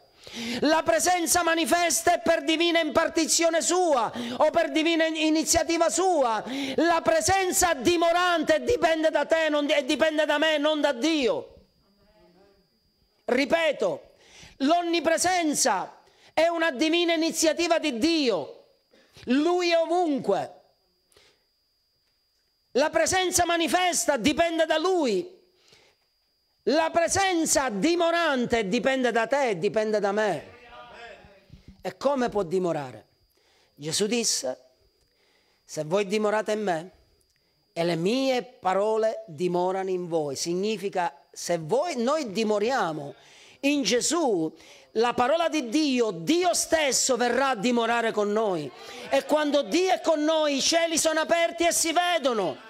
La presenza manifesta è per divina impartizione sua o per divina iniziativa sua. La presenza dimorante dipende da te non, e dipende da me, non da Dio. Ripeto, l'onnipresenza è una divina iniziativa di Dio. Lui è ovunque. La presenza manifesta dipende da Lui. La presenza dimorante dipende da te dipende da me. E come può dimorare? Gesù disse, se voi dimorate in me e le mie parole dimorano in voi, significa se voi, noi dimoriamo in Gesù, la parola di Dio, Dio stesso verrà a dimorare con noi. E quando Dio è con noi, i cieli sono aperti e si vedono.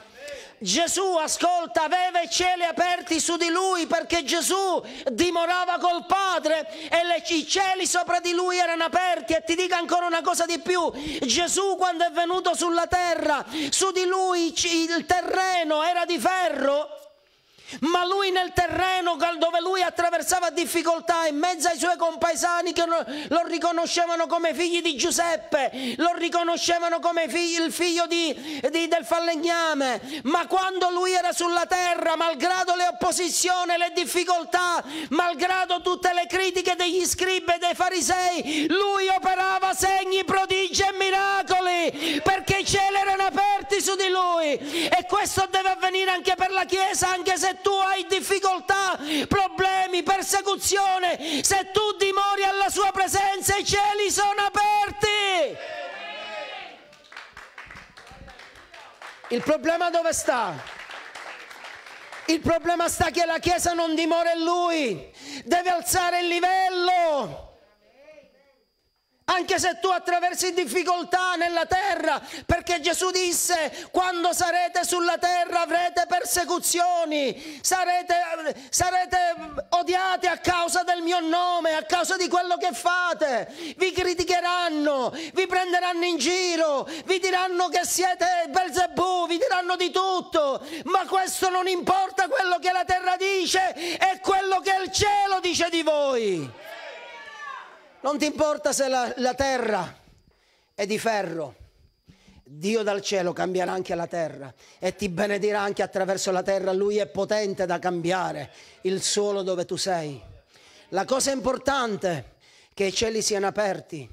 Gesù, ascolta, aveva i cieli aperti su di lui perché Gesù dimorava col Padre e le, i cieli sopra di lui erano aperti. E ti dico ancora una cosa di più, Gesù quando è venuto sulla terra, su di lui il terreno era di ferro ma lui nel terreno dove lui attraversava difficoltà in mezzo ai suoi compaesani che lo riconoscevano come figli di Giuseppe, lo riconoscevano come figlio, il figlio di, di, del falegname, ma quando lui era sulla terra, malgrado le opposizioni, le difficoltà, malgrado tutte le critiche degli scribi e dei farisei, lui operava segni, prodigi e miracoli perché i cieli erano aperti su di lui e questo deve avvenire anche per la Chiesa, anche se tu hai difficoltà, problemi, persecuzione, se tu dimori alla sua presenza i cieli sono aperti. Il problema dove sta? Il problema sta che la Chiesa non dimora in lui, deve alzare il livello anche se tu attraversi difficoltà nella terra, perché Gesù disse, quando sarete sulla terra avrete persecuzioni, sarete, sarete odiati a causa del mio nome, a causa di quello che fate, vi criticheranno, vi prenderanno in giro, vi diranno che siete Belzebù, vi diranno di tutto, ma questo non importa, quello che la terra dice è quello che il cielo dice di voi. Non ti importa se la, la terra è di ferro. Dio dal cielo cambierà anche la terra e ti benedirà anche attraverso la terra. Lui è potente da cambiare il suolo dove tu sei. La cosa importante è che i cieli siano aperti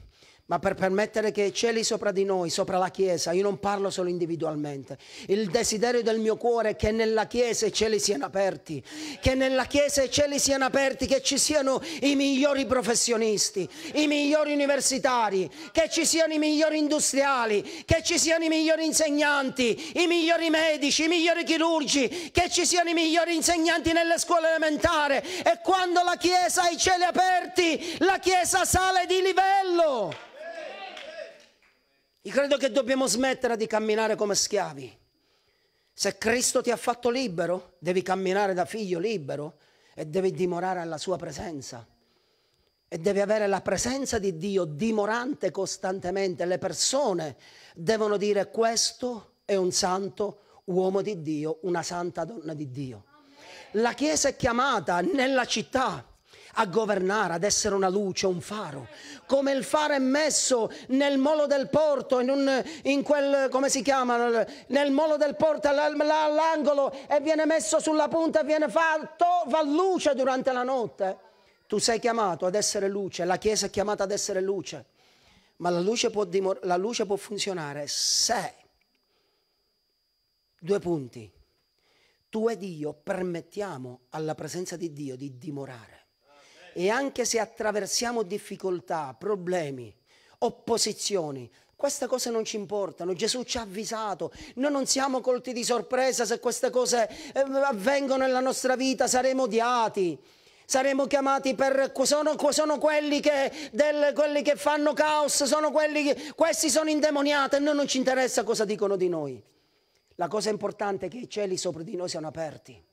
ma per permettere che i cieli sopra di noi, sopra la Chiesa, io non parlo solo individualmente, il desiderio del mio cuore è che nella Chiesa i cieli siano aperti, che nella Chiesa i cieli siano aperti, che ci siano i migliori professionisti, i migliori universitari, che ci siano i migliori industriali, che ci siano i migliori insegnanti, i migliori medici, i migliori chirurgi, che ci siano i migliori insegnanti nelle scuole elementari e quando la Chiesa ha i cieli aperti, la Chiesa sale di livello. Io credo che dobbiamo smettere di camminare come schiavi. Se Cristo ti ha fatto libero, devi camminare da figlio libero e devi dimorare alla sua presenza. E devi avere la presenza di Dio dimorante costantemente. Le persone devono dire questo è un santo uomo di Dio, una santa donna di Dio. La Chiesa è chiamata nella città a governare, ad essere una luce, un faro. Come il faro è messo nel molo del porto, in, un, in quel, come si chiama, nel molo del porto all'angolo e viene messo sulla punta e viene fatto, va luce durante la notte. Tu sei chiamato ad essere luce, la Chiesa è chiamata ad essere luce, ma la luce può, la luce può funzionare se... Due punti tu ed io permettiamo alla presenza di Dio di dimorare. E anche se attraversiamo difficoltà, problemi, opposizioni, queste cose non ci importano, Gesù ci ha avvisato, noi non siamo colti di sorpresa se queste cose ehm, avvengono nella nostra vita, saremo odiati. Saremo chiamati per... Sono, sono quelli, che, del, quelli, che, fanno caos, sono quelli che... Questi sono indemoniati e noi non ci interessa cosa dicono di noi. La cosa importante è che i cieli sopra di noi siano aperti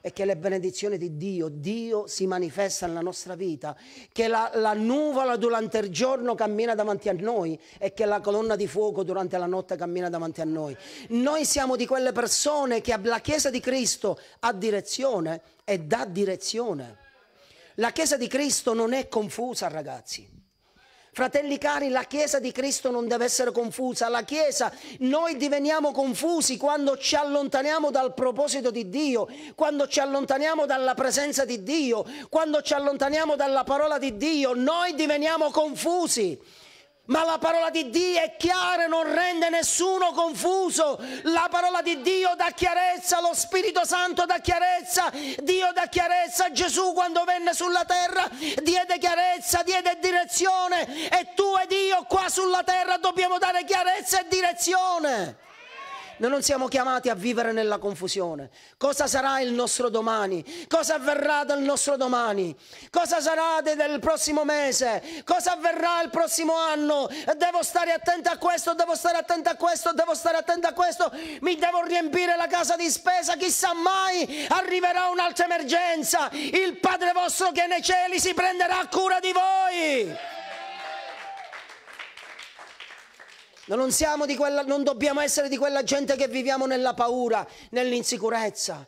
è che le benedizioni di Dio, Dio si manifesta nella nostra vita, che la, la nuvola durante il giorno cammina davanti a noi e che la colonna di fuoco durante la notte cammina davanti a noi. Noi siamo di quelle persone che la Chiesa di Cristo ha direzione e dà direzione. La Chiesa di Cristo non è confusa, ragazzi. Fratelli cari, la Chiesa di Cristo non deve essere confusa. La Chiesa, noi diveniamo confusi quando ci allontaniamo dal proposito di Dio, quando ci allontaniamo dalla presenza di Dio, quando ci allontaniamo dalla parola di Dio. Noi diveniamo confusi. Ma la parola di Dio è chiara, non rende nessuno confuso. La parola di Dio dà chiarezza, lo Spirito Santo dà chiarezza, Dio dà chiarezza. Gesù quando venne sulla terra diede chiarezza, diede direzione e tu ed io qua sulla terra dobbiamo dare chiarezza e direzione. Noi non siamo chiamati a vivere nella confusione. Cosa sarà il nostro domani? Cosa avverrà del nostro domani? Cosa sarà de del prossimo mese? Cosa avverrà il prossimo anno? Devo stare attento a questo, devo stare attento a questo, devo stare attento a questo. Mi devo riempire la casa di spesa, chissà mai arriverà un'altra emergenza. Il Padre vostro che è nei cieli si prenderà cura di voi. Non, quella, non dobbiamo essere di quella gente che viviamo nella paura, nell'insicurezza.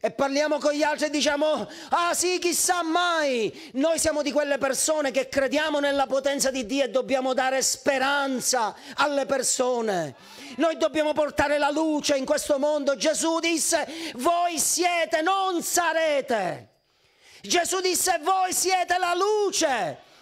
E parliamo con gli altri e diciamo, ah sì, chissà mai. Noi siamo di quelle persone che crediamo nella potenza di Dio e dobbiamo dare speranza alle persone. Noi dobbiamo portare la luce in questo mondo. Gesù disse, voi siete, non sarete. Gesù disse, voi siete la luce.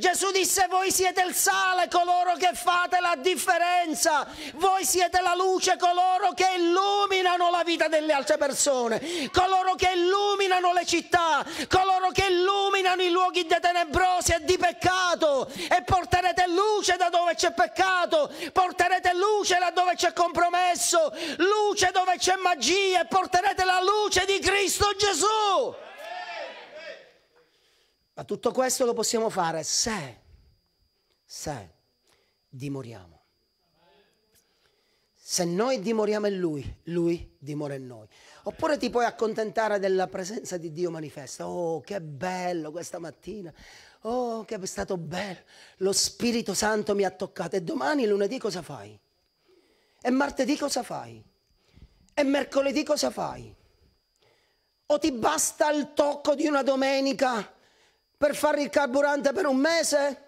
Gesù disse voi siete il sale coloro che fate la differenza, voi siete la luce coloro che illuminano la vita delle altre persone, coloro che illuminano le città, coloro che illuminano i luoghi detenebrosi e di peccato e porterete luce da dove c'è peccato, porterete luce là dove c'è compromesso, luce dove c'è magia e porterete la luce di Cristo Gesù. Ma tutto questo lo possiamo fare se, se dimoriamo. Se noi dimoriamo in Lui, Lui dimora in noi. Oppure ti puoi accontentare della presenza di Dio manifesta. Oh, che bello questa mattina. Oh, che è stato bello. Lo Spirito Santo mi ha toccato. E domani, lunedì, cosa fai? E martedì cosa fai? E mercoledì cosa fai? O ti basta il tocco di una domenica per fare il carburante per un mese?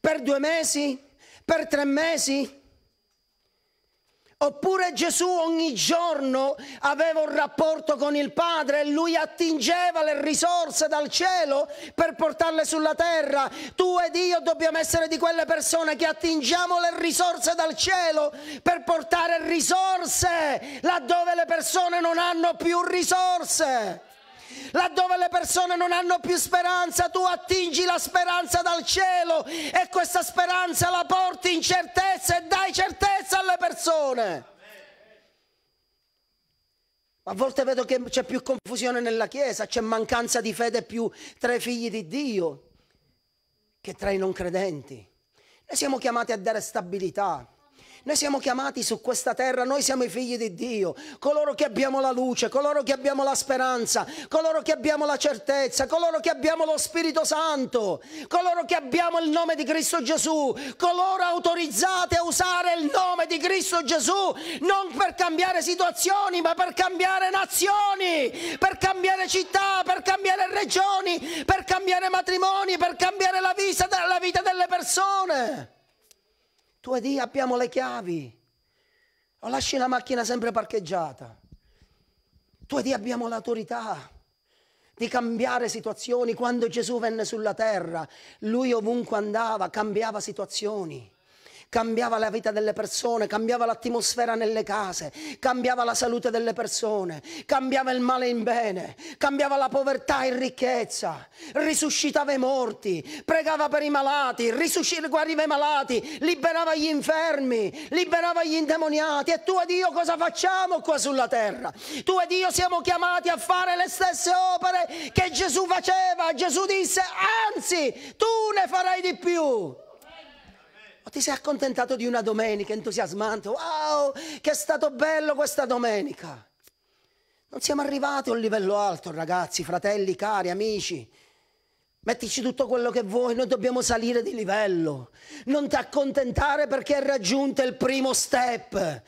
Per due mesi? Per tre mesi? Oppure Gesù ogni giorno aveva un rapporto con il Padre e lui attingeva le risorse dal cielo per portarle sulla terra. Tu ed io dobbiamo essere di quelle persone che attingiamo le risorse dal cielo per portare risorse laddove le persone non hanno più risorse laddove le persone non hanno più speranza, tu attingi la speranza dal cielo e questa speranza la porti in certezza e dai certezza alle persone. A volte vedo che c'è più confusione nella Chiesa, c'è mancanza di fede più tra i figli di Dio che tra i non credenti. Noi siamo chiamati a dare stabilità, noi siamo chiamati su questa terra, noi siamo i figli di Dio, coloro che abbiamo la luce, coloro che abbiamo la speranza, coloro che abbiamo la certezza, coloro che abbiamo lo Spirito Santo, coloro che abbiamo il nome di Cristo Gesù, coloro autorizzati a usare il nome di Cristo Gesù non per cambiare situazioni, ma per cambiare nazioni, per cambiare città, per cambiare regioni, per cambiare matrimoni, per cambiare la vita, la vita delle persone. Tu e Dio abbiamo le chiavi. O lasci la macchina sempre parcheggiata. Tu e Dio abbiamo l'autorità di cambiare situazioni. Quando Gesù venne sulla terra, lui ovunque andava cambiava situazioni cambiava la vita delle persone, cambiava l'atmosfera nelle case, cambiava la salute delle persone, cambiava il male in bene, cambiava la povertà in ricchezza, risuscitava i morti, pregava per i malati, guariva i malati, liberava gli infermi, liberava gli indemoniati. E tu e Dio cosa facciamo qua sulla terra? Tu e Dio siamo chiamati a fare le stesse opere che Gesù faceva. Gesù disse, anzi, tu ne farai di più. O ti sei accontentato di una domenica entusiasmante? Wow, che è stato bello questa domenica! Non siamo arrivati a un livello alto, ragazzi, fratelli, cari, amici. Mettici tutto quello che vuoi, noi dobbiamo salire di livello. Non ti accontentare perché hai raggiunto il primo step.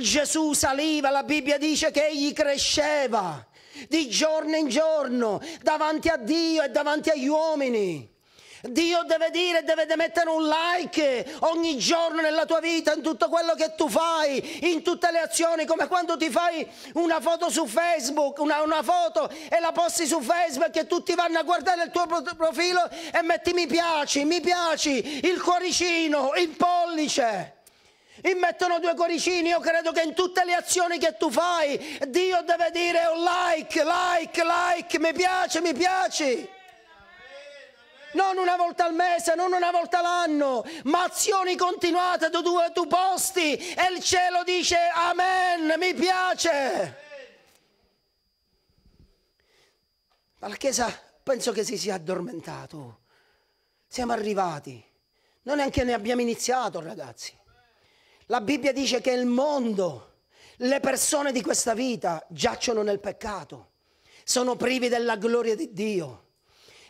Gesù saliva, la Bibbia dice che egli cresceva di giorno in giorno davanti a Dio e davanti agli uomini. Dio deve dire, deve mettere un like ogni giorno nella tua vita, in tutto quello che tu fai, in tutte le azioni, come quando ti fai una foto su Facebook, una, una foto e la posti su Facebook e tutti vanno a guardare il tuo profilo e metti mi piaci, mi piaci, il cuoricino, il pollice. E mettono due cuoricini, io credo che in tutte le azioni che tu fai Dio deve dire un like, like, like, mi piace, mi piaci non una volta al mese, non una volta all'anno, ma azioni continuate da due tu posti e il cielo dice amen, mi piace. Ma la Chiesa penso che si sia addormentato. Siamo arrivati. Non è che ne abbiamo iniziato, ragazzi. La Bibbia dice che il mondo, le persone di questa vita giacciono nel peccato, sono privi della gloria di Dio.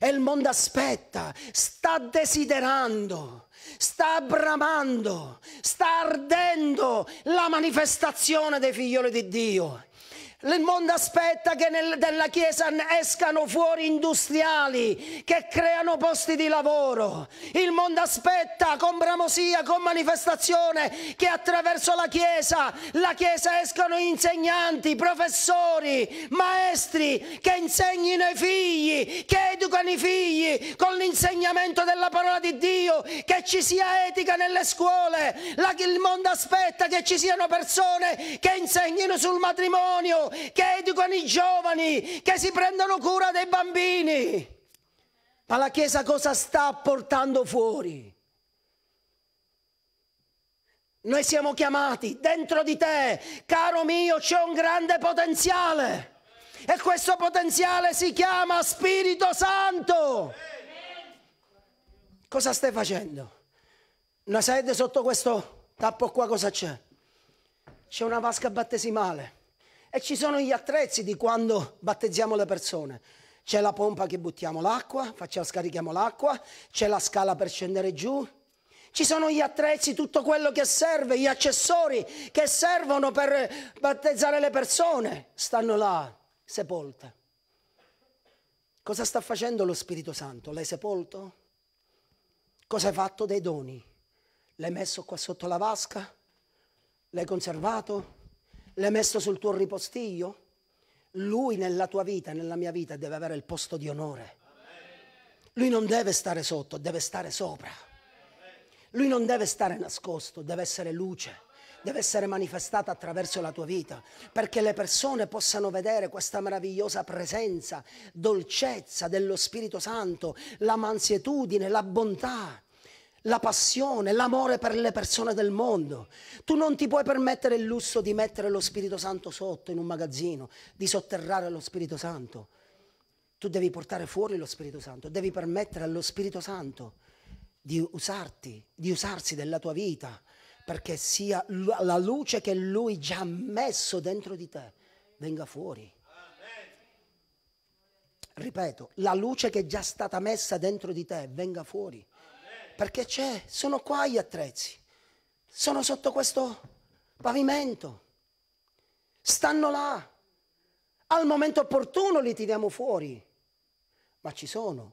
E il mondo aspetta, sta desiderando, sta bramando, sta ardendo la manifestazione dei figlioli di Dio. Il mondo aspetta che nel, dalla Chiesa escano fuori industriali che creano posti di lavoro. Il mondo aspetta con bramosia, con manifestazione, che attraverso la Chiesa, la Chiesa escano insegnanti, professori, maestri che insegnino ai figli, che educano i figli con l'insegnamento della parola di Dio, che ci sia etica nelle scuole. La, il mondo aspetta che ci siano persone che insegnino sul matrimonio che educano i giovani, che si prendono cura dei bambini. Ma la Chiesa cosa sta portando fuori? Noi siamo chiamati dentro di te, caro mio, c'è un grande potenziale. E questo potenziale si chiama Spirito Santo. Cosa stai facendo? Una sede sotto questo tappo qua cosa c'è? C'è una vasca battesimale. E ci sono gli attrezzi di quando battezziamo le persone. C'è la pompa che buttiamo l'acqua, facciamo, scarichiamo l'acqua, c'è la scala per scendere giù, ci sono gli attrezzi, tutto quello che serve, gli accessori che servono per battezzare le persone, stanno là, sepolte. Cosa sta facendo lo Spirito Santo? L'hai sepolto? Cosa hai fatto dei doni? L'hai messo qua sotto la vasca? L'hai conservato? L'hai messo sul tuo ripostiglio? Lui nella tua vita e nella mia vita deve avere il posto di onore. Lui non deve stare sotto, deve stare sopra. Lui non deve stare nascosto, deve essere luce deve essere manifestata attraverso la tua vita, perché le persone possano vedere questa meravigliosa presenza, dolcezza dello Spirito Santo, la mansietudine, la bontà la passione, l'amore per le persone del mondo. Tu non ti puoi permettere il lusso di mettere lo Spirito Santo sotto in un magazzino, di sotterrare lo Spirito Santo. Tu devi portare fuori lo Spirito Santo, devi permettere allo Spirito Santo di usarti, di usarsi della tua vita, perché sia la luce che Lui già ha messo dentro di te venga fuori. Ripeto, la luce che è già stata messa dentro di te venga fuori. Perché c'è, sono qua gli attrezzi, sono sotto questo pavimento, stanno là. Al momento opportuno li tiriamo fuori, ma ci sono.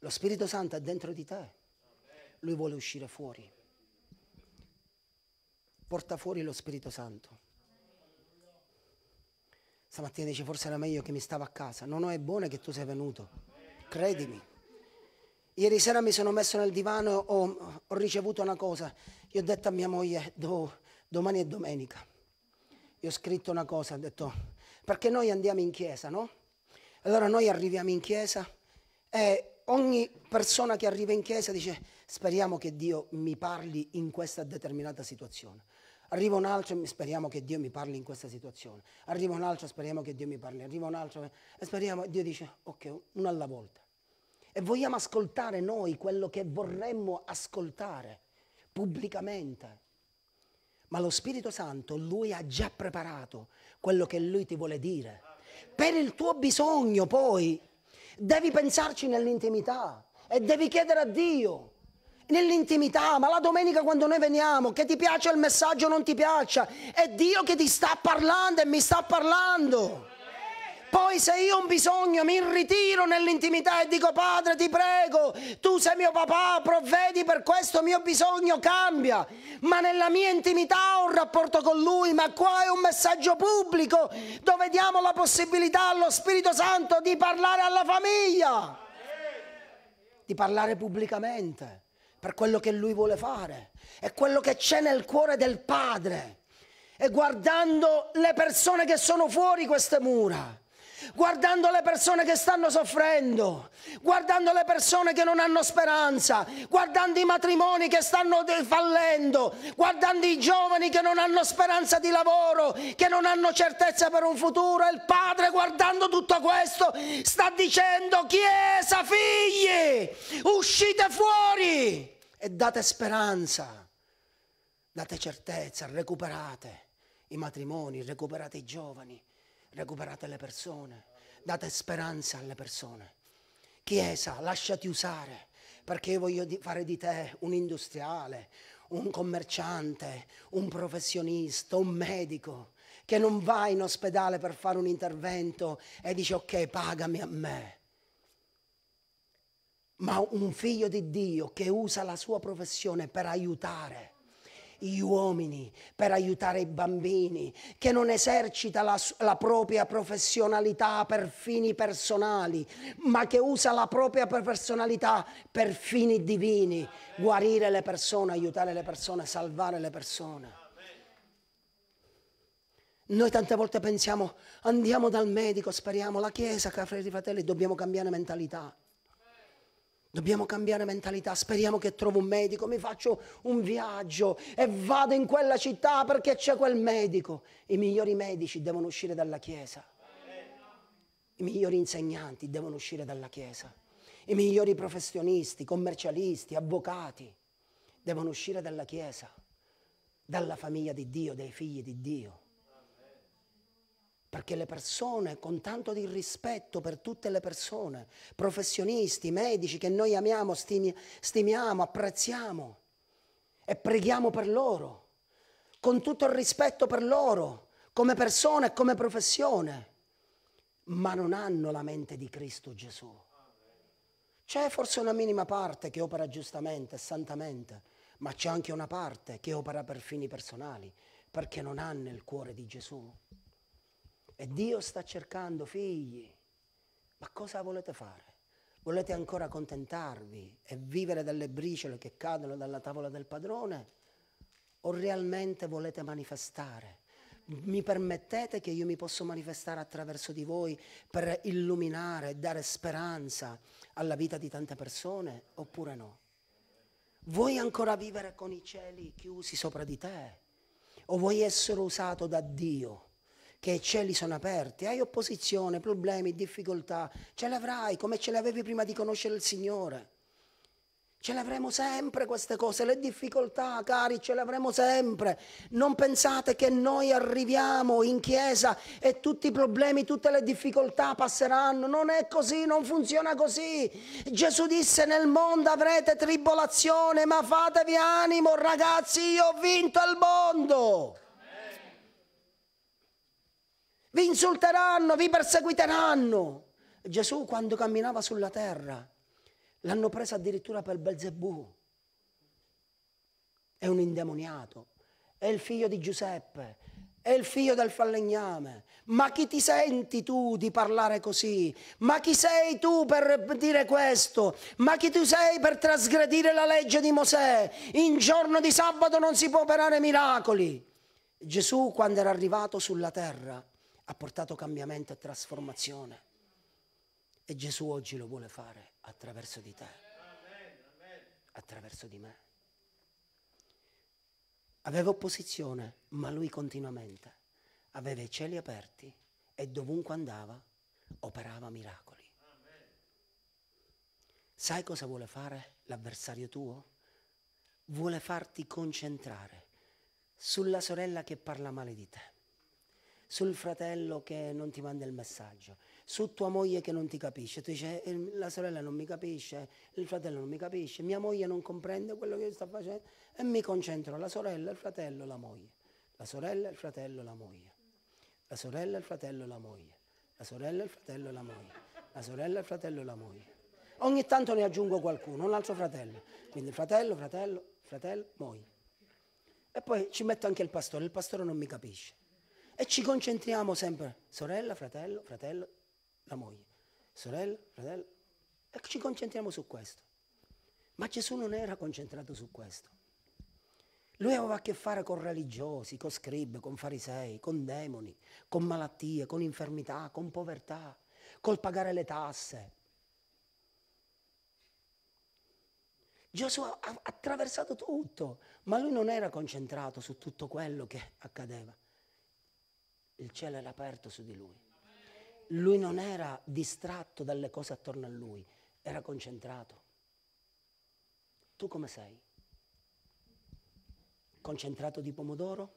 Lo Spirito Santo è dentro di te. Lui vuole uscire fuori. Porta fuori lo Spirito Santo. Stamattina dice forse era meglio che mi stavo a casa. No, no, è buono che tu sei venuto. Credimi. Ieri sera mi sono messo nel divano, ho, ho ricevuto una cosa. Io ho detto a mia moglie, do, domani è domenica. Io ho scritto una cosa, ho detto, perché noi andiamo in chiesa, no? Allora noi arriviamo in chiesa e ogni persona che arriva in chiesa dice speriamo che Dio mi parli in questa determinata situazione. Arriva un altro e speriamo che Dio mi parli in questa situazione. Arriva un altro e speriamo che Dio mi parli. Arriva un altro e speriamo. Dio dice ok, uno alla volta. E vogliamo ascoltare noi quello che vorremmo ascoltare pubblicamente. Ma lo Spirito Santo, lui ha già preparato quello che lui ti vuole dire. Per il tuo bisogno poi devi pensarci nell'intimità e devi chiedere a Dio nell'intimità, ma la domenica quando noi veniamo, che ti piace il messaggio o non ti piaccia, è Dio che ti sta parlando e mi sta parlando. Poi se io ho un bisogno mi ritiro nell'intimità e dico padre ti prego, tu sei mio papà, provvedi per questo mio bisogno, cambia. Ma nella mia intimità ho un rapporto con lui, ma qua è un messaggio pubblico dove diamo la possibilità allo Spirito Santo di parlare alla famiglia, di parlare pubblicamente per quello che lui vuole fare e quello che c'è nel cuore del padre e guardando le persone che sono fuori queste mura guardando le persone che stanno soffrendo, guardando le persone che non hanno speranza, guardando i matrimoni che stanno fallendo, guardando i giovani che non hanno speranza di lavoro, che non hanno certezza per un futuro. E il padre, guardando tutto questo, sta dicendo, Chiesa, figli, uscite fuori e date speranza, date certezza, recuperate i matrimoni, recuperate i giovani, recuperate le persone, date speranza alle persone. Chiesa, lasciati usare, perché io voglio fare di te un industriale, un commerciante, un professionista, un medico, che non va in ospedale per fare un intervento e dice ok, pagami a me. Ma un figlio di Dio che usa la sua professione per aiutare gli uomini per aiutare i bambini, che non esercita la, la propria professionalità per fini personali, ma che usa la propria personalità per fini divini, guarire le persone, aiutare le persone, salvare le persone. Noi tante volte pensiamo, andiamo dal medico, speriamo, la Chiesa, cari fratelli, dobbiamo cambiare mentalità. Dobbiamo cambiare mentalità, speriamo che trovo un medico, mi faccio un viaggio e vado in quella città perché c'è quel medico. I migliori medici devono uscire dalla Chiesa, i migliori insegnanti devono uscire dalla Chiesa, i migliori professionisti, commercialisti, avvocati devono uscire dalla Chiesa, dalla famiglia di Dio, dai figli di Dio. Perché le persone, con tanto di rispetto per tutte le persone, professionisti, medici che noi amiamo, stimi, stimiamo, apprezziamo e preghiamo per loro, con tutto il rispetto per loro, come persone e come professione, ma non hanno la mente di Cristo Gesù. C'è forse una minima parte che opera giustamente e santamente, ma c'è anche una parte che opera per fini personali, perché non hanno il cuore di Gesù. E Dio sta cercando figli. Ma cosa volete fare? Volete ancora contentarvi e vivere dalle briciole che cadono dalla tavola del padrone? O realmente volete manifestare? Mi permettete che io mi posso manifestare attraverso di voi per illuminare, dare speranza alla vita di tante persone oppure no? Vuoi ancora vivere con i cieli chiusi sopra di te? O vuoi essere usato da Dio? che i cieli sono aperti, hai opposizione, problemi, difficoltà, ce l'avrai come ce l'avevi prima di conoscere il Signore. Ce l'avremo sempre queste cose, le difficoltà, cari, ce l'avremo sempre. Non pensate che noi arriviamo in chiesa e tutti i problemi, tutte le difficoltà passeranno. Non è così, non funziona così. Gesù disse nel mondo avrete tribolazione, ma fatevi animo, ragazzi, io ho vinto il mondo vi insulteranno, vi perseguiteranno. Gesù quando camminava sulla terra l'hanno presa addirittura per Belzebù. È un indemoniato, è il figlio di Giuseppe, è il figlio del falegname. Ma chi ti senti tu di parlare così? Ma chi sei tu per dire questo? Ma chi tu sei per trasgredire la legge di Mosè? In giorno di sabato non si può operare miracoli. Gesù quando era arrivato sulla terra ha portato cambiamento e trasformazione. E Gesù oggi lo vuole fare attraverso di te, attraverso di me. Aveva opposizione, ma lui continuamente aveva i cieli aperti e dovunque andava operava miracoli. Sai cosa vuole fare l'avversario tuo? Vuole farti concentrare sulla sorella che parla male di te sul fratello che non ti manda il messaggio, su tua moglie che non ti capisce, tu dici eh, la sorella non mi capisce, il fratello non mi capisce, mia moglie non comprende quello che io sto facendo e mi concentro la sorella, il fratello, la moglie, la sorella, il fratello, la moglie, la sorella, il fratello, la moglie, la sorella, il fratello, la moglie, la sorella, il fratello, la moglie. Ogni tanto ne aggiungo qualcuno, un altro fratello, quindi fratello, fratello, fratello, moglie. E poi ci metto anche il pastore, il pastore non mi capisce. E ci concentriamo sempre, sorella, fratello, fratello, la moglie, sorella, fratello, e ci concentriamo su questo. Ma Gesù non era concentrato su questo. Lui aveva a che fare con religiosi, con scribe, con farisei, con demoni, con malattie, con infermità, con povertà, col pagare le tasse. Gesù ha attraversato tutto, ma lui non era concentrato su tutto quello che accadeva il cielo era aperto su di lui. Lui non era distratto dalle cose attorno a lui, era concentrato. Tu come sei? Concentrato di pomodoro?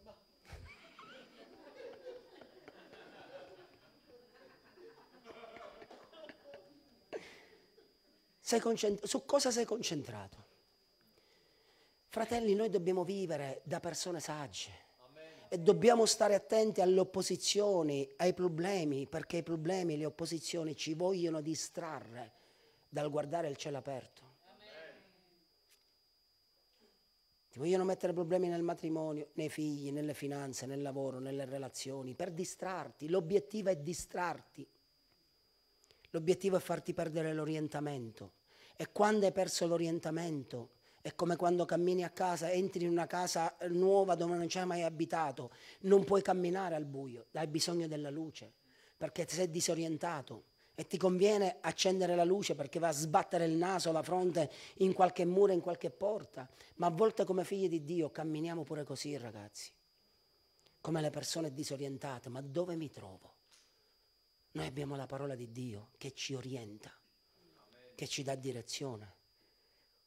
Sei su cosa sei concentrato? Fratelli, noi dobbiamo vivere da persone sagge e dobbiamo stare attenti alle opposizioni, ai problemi, perché i problemi, le opposizioni ci vogliono distrarre dal guardare il cielo aperto. Ti vogliono mettere problemi nel matrimonio, nei figli, nelle finanze, nel lavoro, nelle relazioni, per distrarti. L'obiettivo è distrarti. L'obiettivo è farti perdere l'orientamento. E quando hai perso l'orientamento, è come quando cammini a casa, entri in una casa nuova dove non c'è mai abitato, non puoi camminare al buio, hai bisogno della luce, perché sei disorientato e ti conviene accendere la luce perché va a sbattere il naso, la fronte in qualche muro, in qualche porta. Ma a volte come figli di Dio camminiamo pure così, ragazzi, come le persone disorientate, ma dove mi trovo? Noi abbiamo la parola di Dio che ci orienta, che ci dà direzione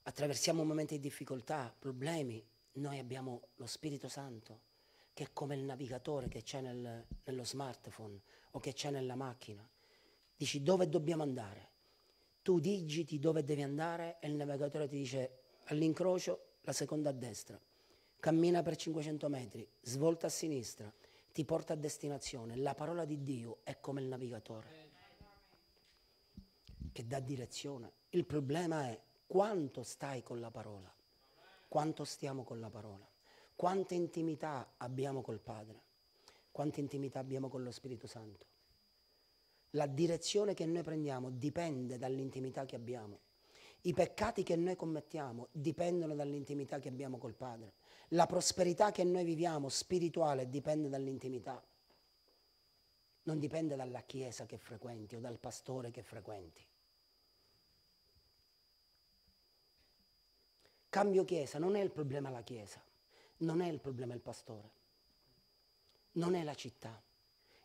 attraversiamo momenti di difficoltà, problemi, noi abbiamo lo Spirito Santo che è come il navigatore che c'è nel, nello smartphone o che c'è nella macchina. Dici dove dobbiamo andare. Tu digiti dove devi andare e il navigatore ti dice all'incrocio la seconda a destra, cammina per 500 metri, svolta a sinistra, ti porta a destinazione. La parola di Dio è come il navigatore che dà direzione. Il problema è quanto stai con la parola? Quanto stiamo con la parola? Quanta intimità abbiamo col Padre? Quanta intimità abbiamo con lo Spirito Santo? La direzione che noi prendiamo dipende dall'intimità che abbiamo. I peccati che noi commettiamo dipendono dall'intimità che abbiamo col Padre. La prosperità che noi viviamo spirituale dipende dall'intimità. Non dipende dalla chiesa che frequenti o dal pastore che frequenti. Cambio chiesa, non è il problema la chiesa, non è il problema il pastore, non è la città.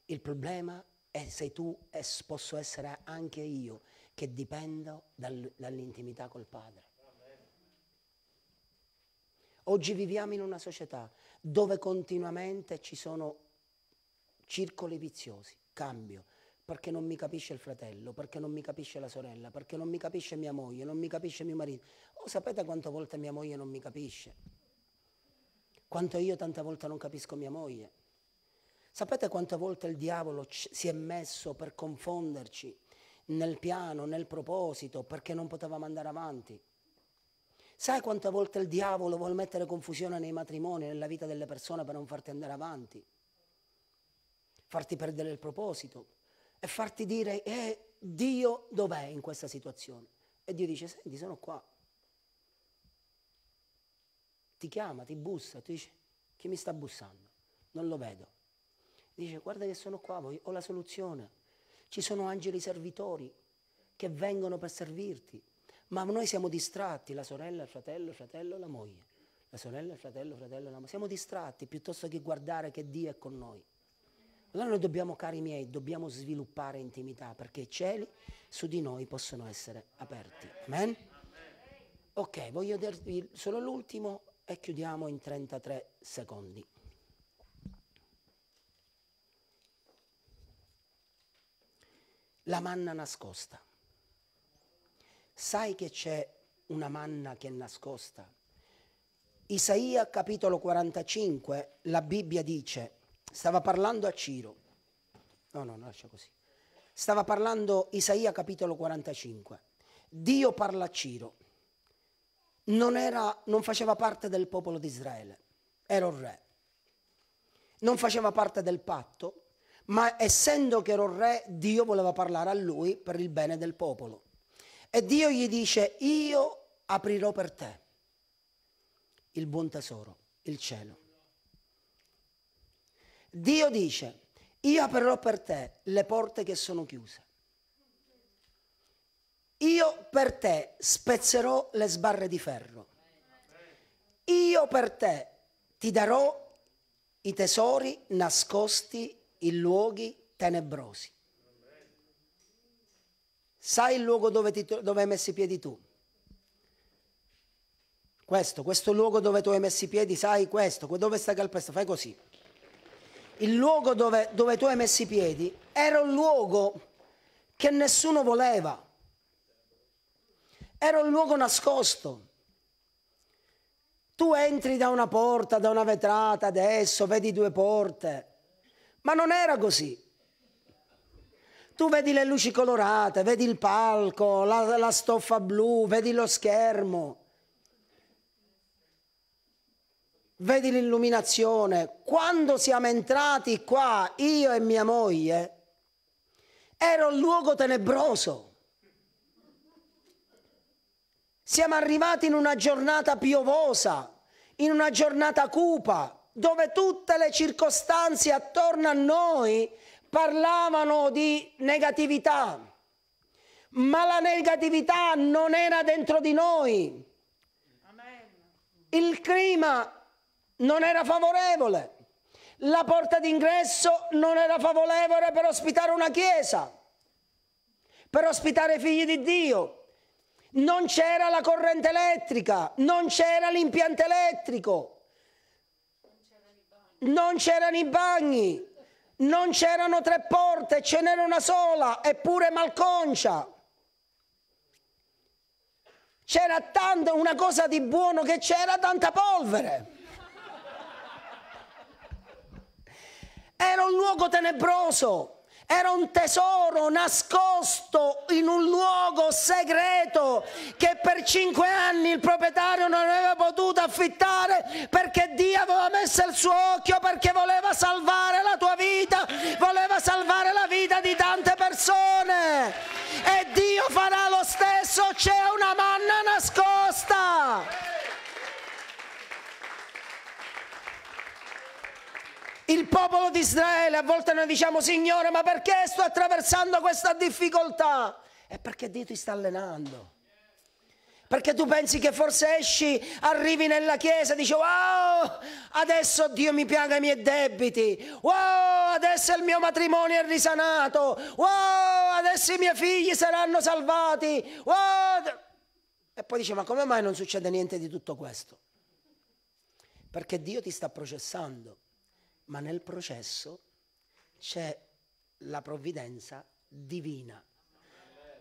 Il problema è sei tu e posso essere anche io che dipendo dal, dall'intimità col Padre. Oggi viviamo in una società dove continuamente ci sono circoli viziosi, cambio, perché non mi capisce il fratello, perché non mi capisce la sorella, perché non mi capisce mia moglie, non mi capisce mio marito. Oh, sapete quante volte mia moglie non mi capisce? Quanto io tante volte non capisco mia moglie? Sapete quante volte il diavolo si è messo per confonderci nel piano, nel proposito, perché non potevamo andare avanti? Sai quante volte il diavolo vuole mettere confusione nei matrimoni, nella vita delle persone per non farti andare avanti? Farti perdere il proposito? e farti dire, eh, Dio dov'è in questa situazione? E Dio dice, senti, sono qua. Ti chiama, ti bussa, ti dice, chi mi sta bussando? Non lo vedo. Dice, guarda che sono qua, ho la soluzione. Ci sono angeli servitori che vengono per servirti. Ma noi siamo distratti, la sorella, il fratello, il fratello, la moglie. La sorella, il fratello, il fratello, la moglie. Siamo distratti piuttosto che guardare che Dio è con noi. Allora noi dobbiamo, cari miei, dobbiamo sviluppare intimità perché i cieli su di noi possono essere aperti. Amen? Ok, voglio dirvi solo l'ultimo e chiudiamo in 33 secondi. La manna nascosta. Sai che c'è una manna che è nascosta? Isaia capitolo 45, la Bibbia dice, Stava parlando a Ciro. No, no, lascia così. Stava parlando Isaia capitolo 45. Dio parla a Ciro. Non, era, non faceva parte del popolo di Israele, era un re. Non faceva parte del patto, ma essendo che era un re, Dio voleva parlare a lui per il bene del popolo. E Dio gli dice, io aprirò per te il buon tesoro, il cielo. Dio dice, io aprirò per te le porte che sono chiuse. Io per te spezzerò le sbarre di ferro. Io per te ti darò i tesori nascosti in luoghi tenebrosi. Sai il luogo dove, ti, dove hai messo i piedi tu? Questo, questo luogo dove tu hai messo i piedi, sai questo, dove sta calpestando, fai così il luogo dove, dove tu hai messo i piedi era un luogo che nessuno voleva, era un luogo nascosto. Tu entri da una porta, da una vetrata adesso, vedi due porte, ma non era così. Tu vedi le luci colorate, vedi il palco, la, la stoffa blu, vedi lo schermo, vedi l'illuminazione, quando siamo entrati qua, io e mia moglie, era un luogo tenebroso. Siamo arrivati in una giornata piovosa, in una giornata cupa, dove tutte le circostanze attorno a noi parlavano di negatività. Ma la negatività non era dentro di noi. Il clima non era favorevole, la porta d'ingresso non era favorevole per ospitare una chiesa, per ospitare i figli di Dio. Non c'era la corrente elettrica, non c'era l'impianto elettrico, non c'erano i bagni, non c'erano tre porte, ce n'era una sola, eppure malconcia. C'era tanto, una cosa di buono che c'era, tanta polvere. Era un luogo tenebroso, era un tesoro nascosto in un luogo segreto che per cinque anni il proprietario non aveva potuto affittare perché Dio aveva messo il suo occhio perché voleva salvare la tua vita, voleva salvare la vita di tante persone. E Dio farà lo stesso, c'è una manna nascosta. Il popolo di Israele, a volte noi diciamo Signore, ma perché sto attraversando questa difficoltà? È perché Dio ti sta allenando. Perché tu pensi che forse esci, arrivi nella chiesa e dici wow, adesso Dio mi piaga i miei debiti, wow, adesso il mio matrimonio è risanato, wow, adesso i miei figli saranno salvati, wow. E poi dici ma come mai non succede niente di tutto questo? Perché Dio ti sta processando ma nel processo c'è la provvidenza divina,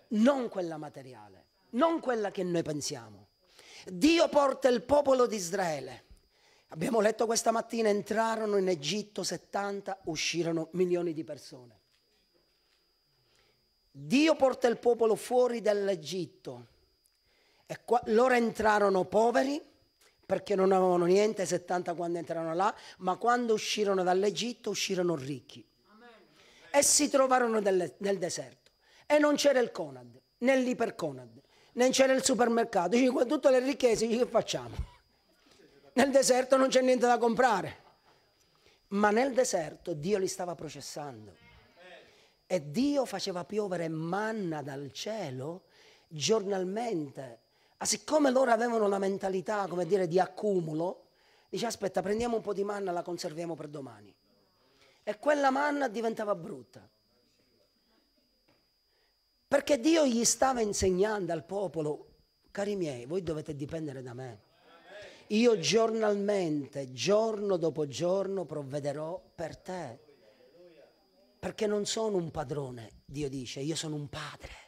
non quella materiale, non quella che noi pensiamo. Dio porta il popolo di Israele. Abbiamo letto questa mattina, entrarono in Egitto 70, uscirono milioni di persone. Dio porta il popolo fuori dall'Egitto e qua, loro entrarono poveri, perché non avevano niente 70 quando entrarono là, ma quando uscirono dall'Egitto uscirono ricchi Amen. e si trovarono delle, nel deserto e non c'era il Conad, né l'Iperconad, né c'era il supermercato, dice, con tutte le ricchezze che facciamo? Nel deserto non c'è niente da comprare, ma nel deserto Dio li stava processando e Dio faceva piovere manna dal cielo giornalmente ma siccome loro avevano la mentalità, come dire, di accumulo, dice aspetta, prendiamo un po' di manna, e la conserviamo per domani. E quella manna diventava brutta. Perché Dio gli stava insegnando al popolo, cari miei, voi dovete dipendere da me. Io giornalmente, giorno dopo giorno, provvederò per te. Perché non sono un padrone, Dio dice, io sono un padre.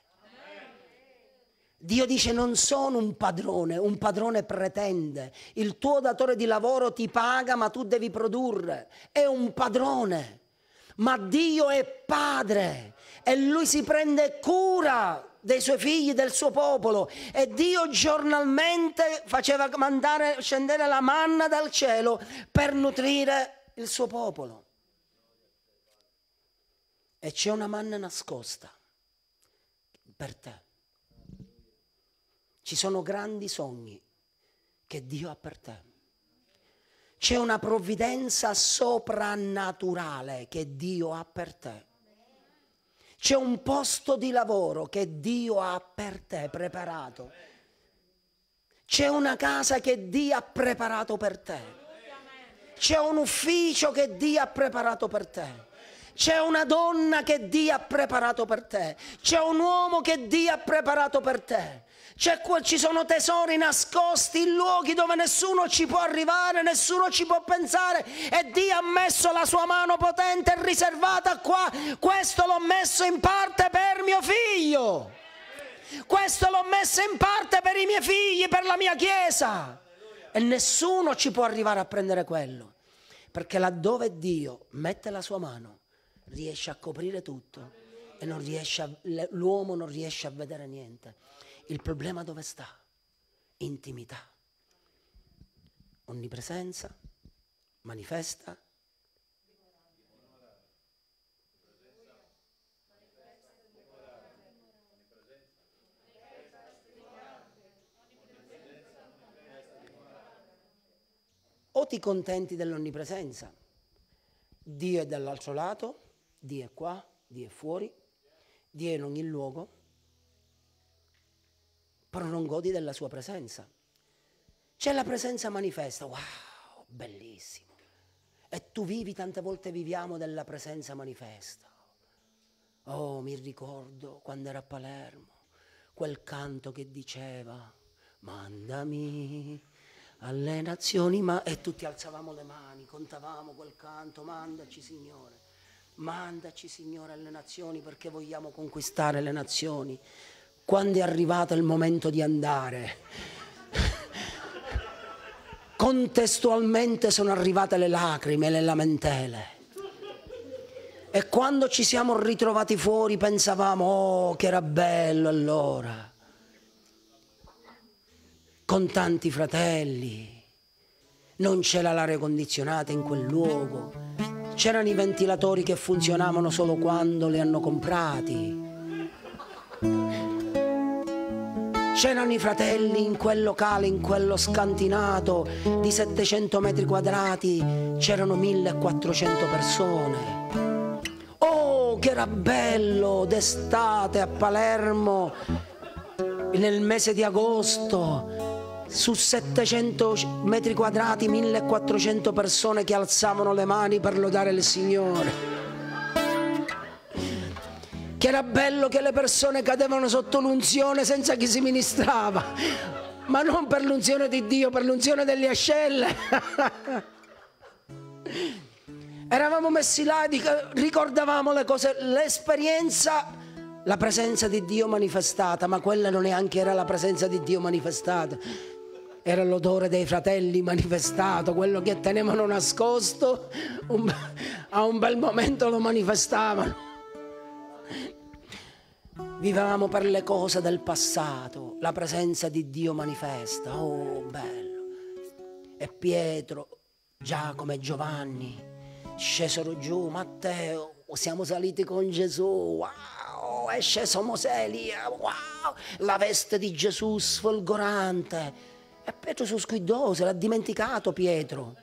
Dio dice non sono un padrone, un padrone pretende, il tuo datore di lavoro ti paga ma tu devi produrre, è un padrone, ma Dio è padre e lui si prende cura dei suoi figli, del suo popolo e Dio giornalmente faceva mandare, scendere la manna dal cielo per nutrire il suo popolo. E c'è una manna nascosta per te ci sono grandi sogni che Dio ha per te. C'è una provvidenza soprannaturale che Dio ha per te. C'è un posto di lavoro che Dio ha per te preparato. C'è una casa che Dio ha preparato per te. C'è un ufficio che Dio ha preparato per te. C'è una donna che Dio ha preparato per te. C'è un uomo che Dio ha preparato per te. Quel, ci sono tesori nascosti in luoghi dove nessuno ci può arrivare, nessuno ci può pensare. E Dio ha messo la sua mano potente e riservata qua. Questo l'ho messo in parte per mio figlio. Questo l'ho messo in parte per i miei figli, per la mia chiesa. E nessuno ci può arrivare a prendere quello. Perché laddove Dio mette la sua mano, riesce a coprire tutto e non a, l'uomo non riesce a vedere niente. Il problema dove sta? Intimità. Onnipresenza, manifesta. O ti contenti dell'onnipresenza? Dio è dall'altro lato, di è qua, di è fuori, di è in ogni luogo, però non godi della sua presenza. C'è la presenza manifesta, wow, bellissimo. E tu vivi, tante volte viviamo della presenza manifesta. Oh, mi ricordo quando era a Palermo, quel canto che diceva, mandami alle nazioni, ma... e tutti alzavamo le mani, contavamo quel canto, mandaci Signore. Mandaci, Signore, alle nazioni perché vogliamo conquistare le nazioni. Quando è arrivato il momento di andare? Contestualmente sono arrivate le lacrime le lamentele. E quando ci siamo ritrovati fuori pensavamo, oh, che era bello allora. Con tanti fratelli. Non c'era l'aria condizionata in quel luogo c'erano i ventilatori che funzionavano solo quando li hanno comprati. C'erano i fratelli in quel locale, in quello scantinato di 700 metri quadrati, c'erano 1400 persone. Oh, che era bello d'estate a Palermo nel mese di agosto su 700 metri quadrati 1400 persone che alzavano le mani per lodare il Signore. Che era bello che le persone cadevano sotto l'unzione senza che si ministrava, ma non per l'unzione di Dio, per l'unzione delle ascelle. Eravamo messi là, ricordavamo le cose, l'esperienza la presenza di Dio manifestata, ma quella non neanche era la presenza di Dio manifestata era l'odore dei fratelli manifestato, quello che tenevano nascosto, un, a un bel momento lo manifestavano. Vivevamo per le cose del passato, la presenza di Dio manifesta, oh bello. E Pietro, Giacomo e Giovanni scesero giù, Matteo, siamo saliti con Gesù, wow, è sceso Mosè lì, wow, la veste di Gesù sfolgorante e Pietro si squidò, se l'ha dimenticato Pietro,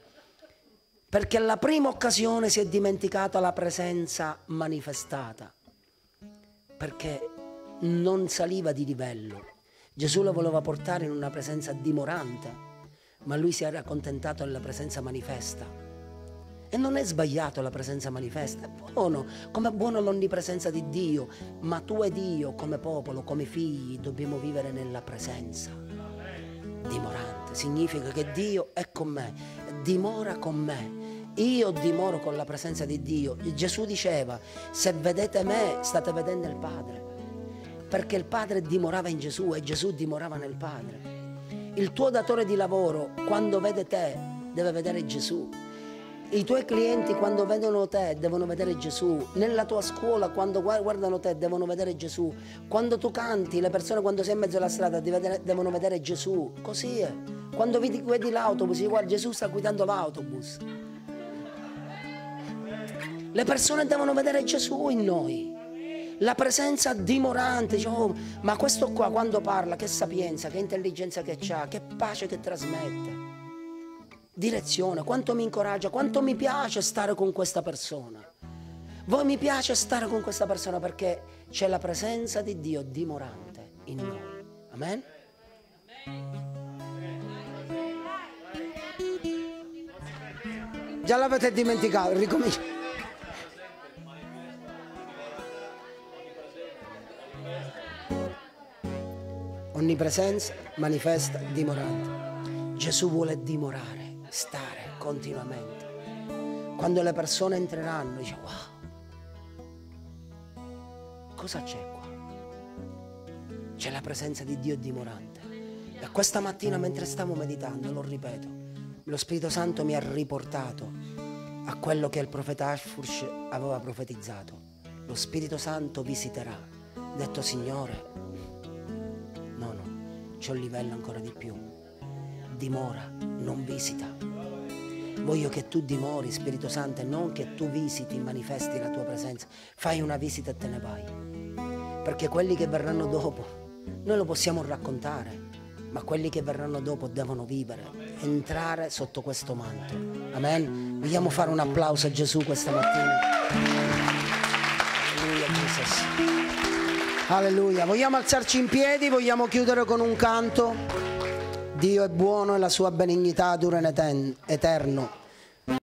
perché alla prima occasione si è dimenticata la presenza manifestata, perché non saliva di livello. Gesù la voleva portare in una presenza dimorante, ma lui si era accontentato della presenza manifesta. E non è sbagliato la presenza manifesta, è buono, come è buono l'onnipresenza di Dio, ma tu ed io come popolo, come figli, dobbiamo vivere nella presenza dimorante, significa che Dio è con me, dimora con me. Io dimoro con la presenza di Dio. Gesù diceva, se vedete me state vedendo il Padre, perché il Padre dimorava in Gesù e Gesù dimorava nel Padre. Il tuo datore di lavoro, quando vede te, deve vedere Gesù i tuoi clienti quando vedono te devono vedere Gesù, nella tua scuola quando guardano te devono vedere Gesù, quando tu canti le persone quando sei in mezzo alla strada devono vedere Gesù, così è. Quando vedi, vedi l'autobus, guarda Gesù sta guidando l'autobus. Le persone devono vedere Gesù in noi la presenza dimorante, diciamo, ma questo qua quando parla, che sapienza, che intelligenza che ha, che pace che trasmette direzione, quanto mi incoraggia, quanto mi piace stare con questa persona. Voi mi piace stare con questa persona perché c'è la presenza di Dio dimorante in noi. Amen? Già l'avete dimenticato, ricominciamo. Onnipresenza manifesta dimorante. Gesù vuole dimorare stare continuamente. Quando le persone entreranno, dice wow, cosa c'è qua? C'è la presenza di Dio dimorante. E questa mattina mentre stavo meditando, lo ripeto, lo Spirito Santo mi ha riportato a quello che il profeta Ashfursh aveva profetizzato. Lo Spirito Santo visiterà. Ho detto Signore, no, no, c'è un livello ancora di più dimora, non visita. Voglio che tu dimori, Spirito Santo, e non che tu visiti, manifesti la tua presenza. Fai una visita e te ne vai. Perché quelli che verranno dopo, noi lo possiamo raccontare, ma quelli che verranno dopo devono vivere, entrare sotto questo manto. Amen. Vogliamo fare un applauso a Gesù questa mattina. Alleluia, Jesus. Alleluia. Vogliamo alzarci in piedi, vogliamo chiudere con un canto. Dio è buono e la sua benignità dura in eterno.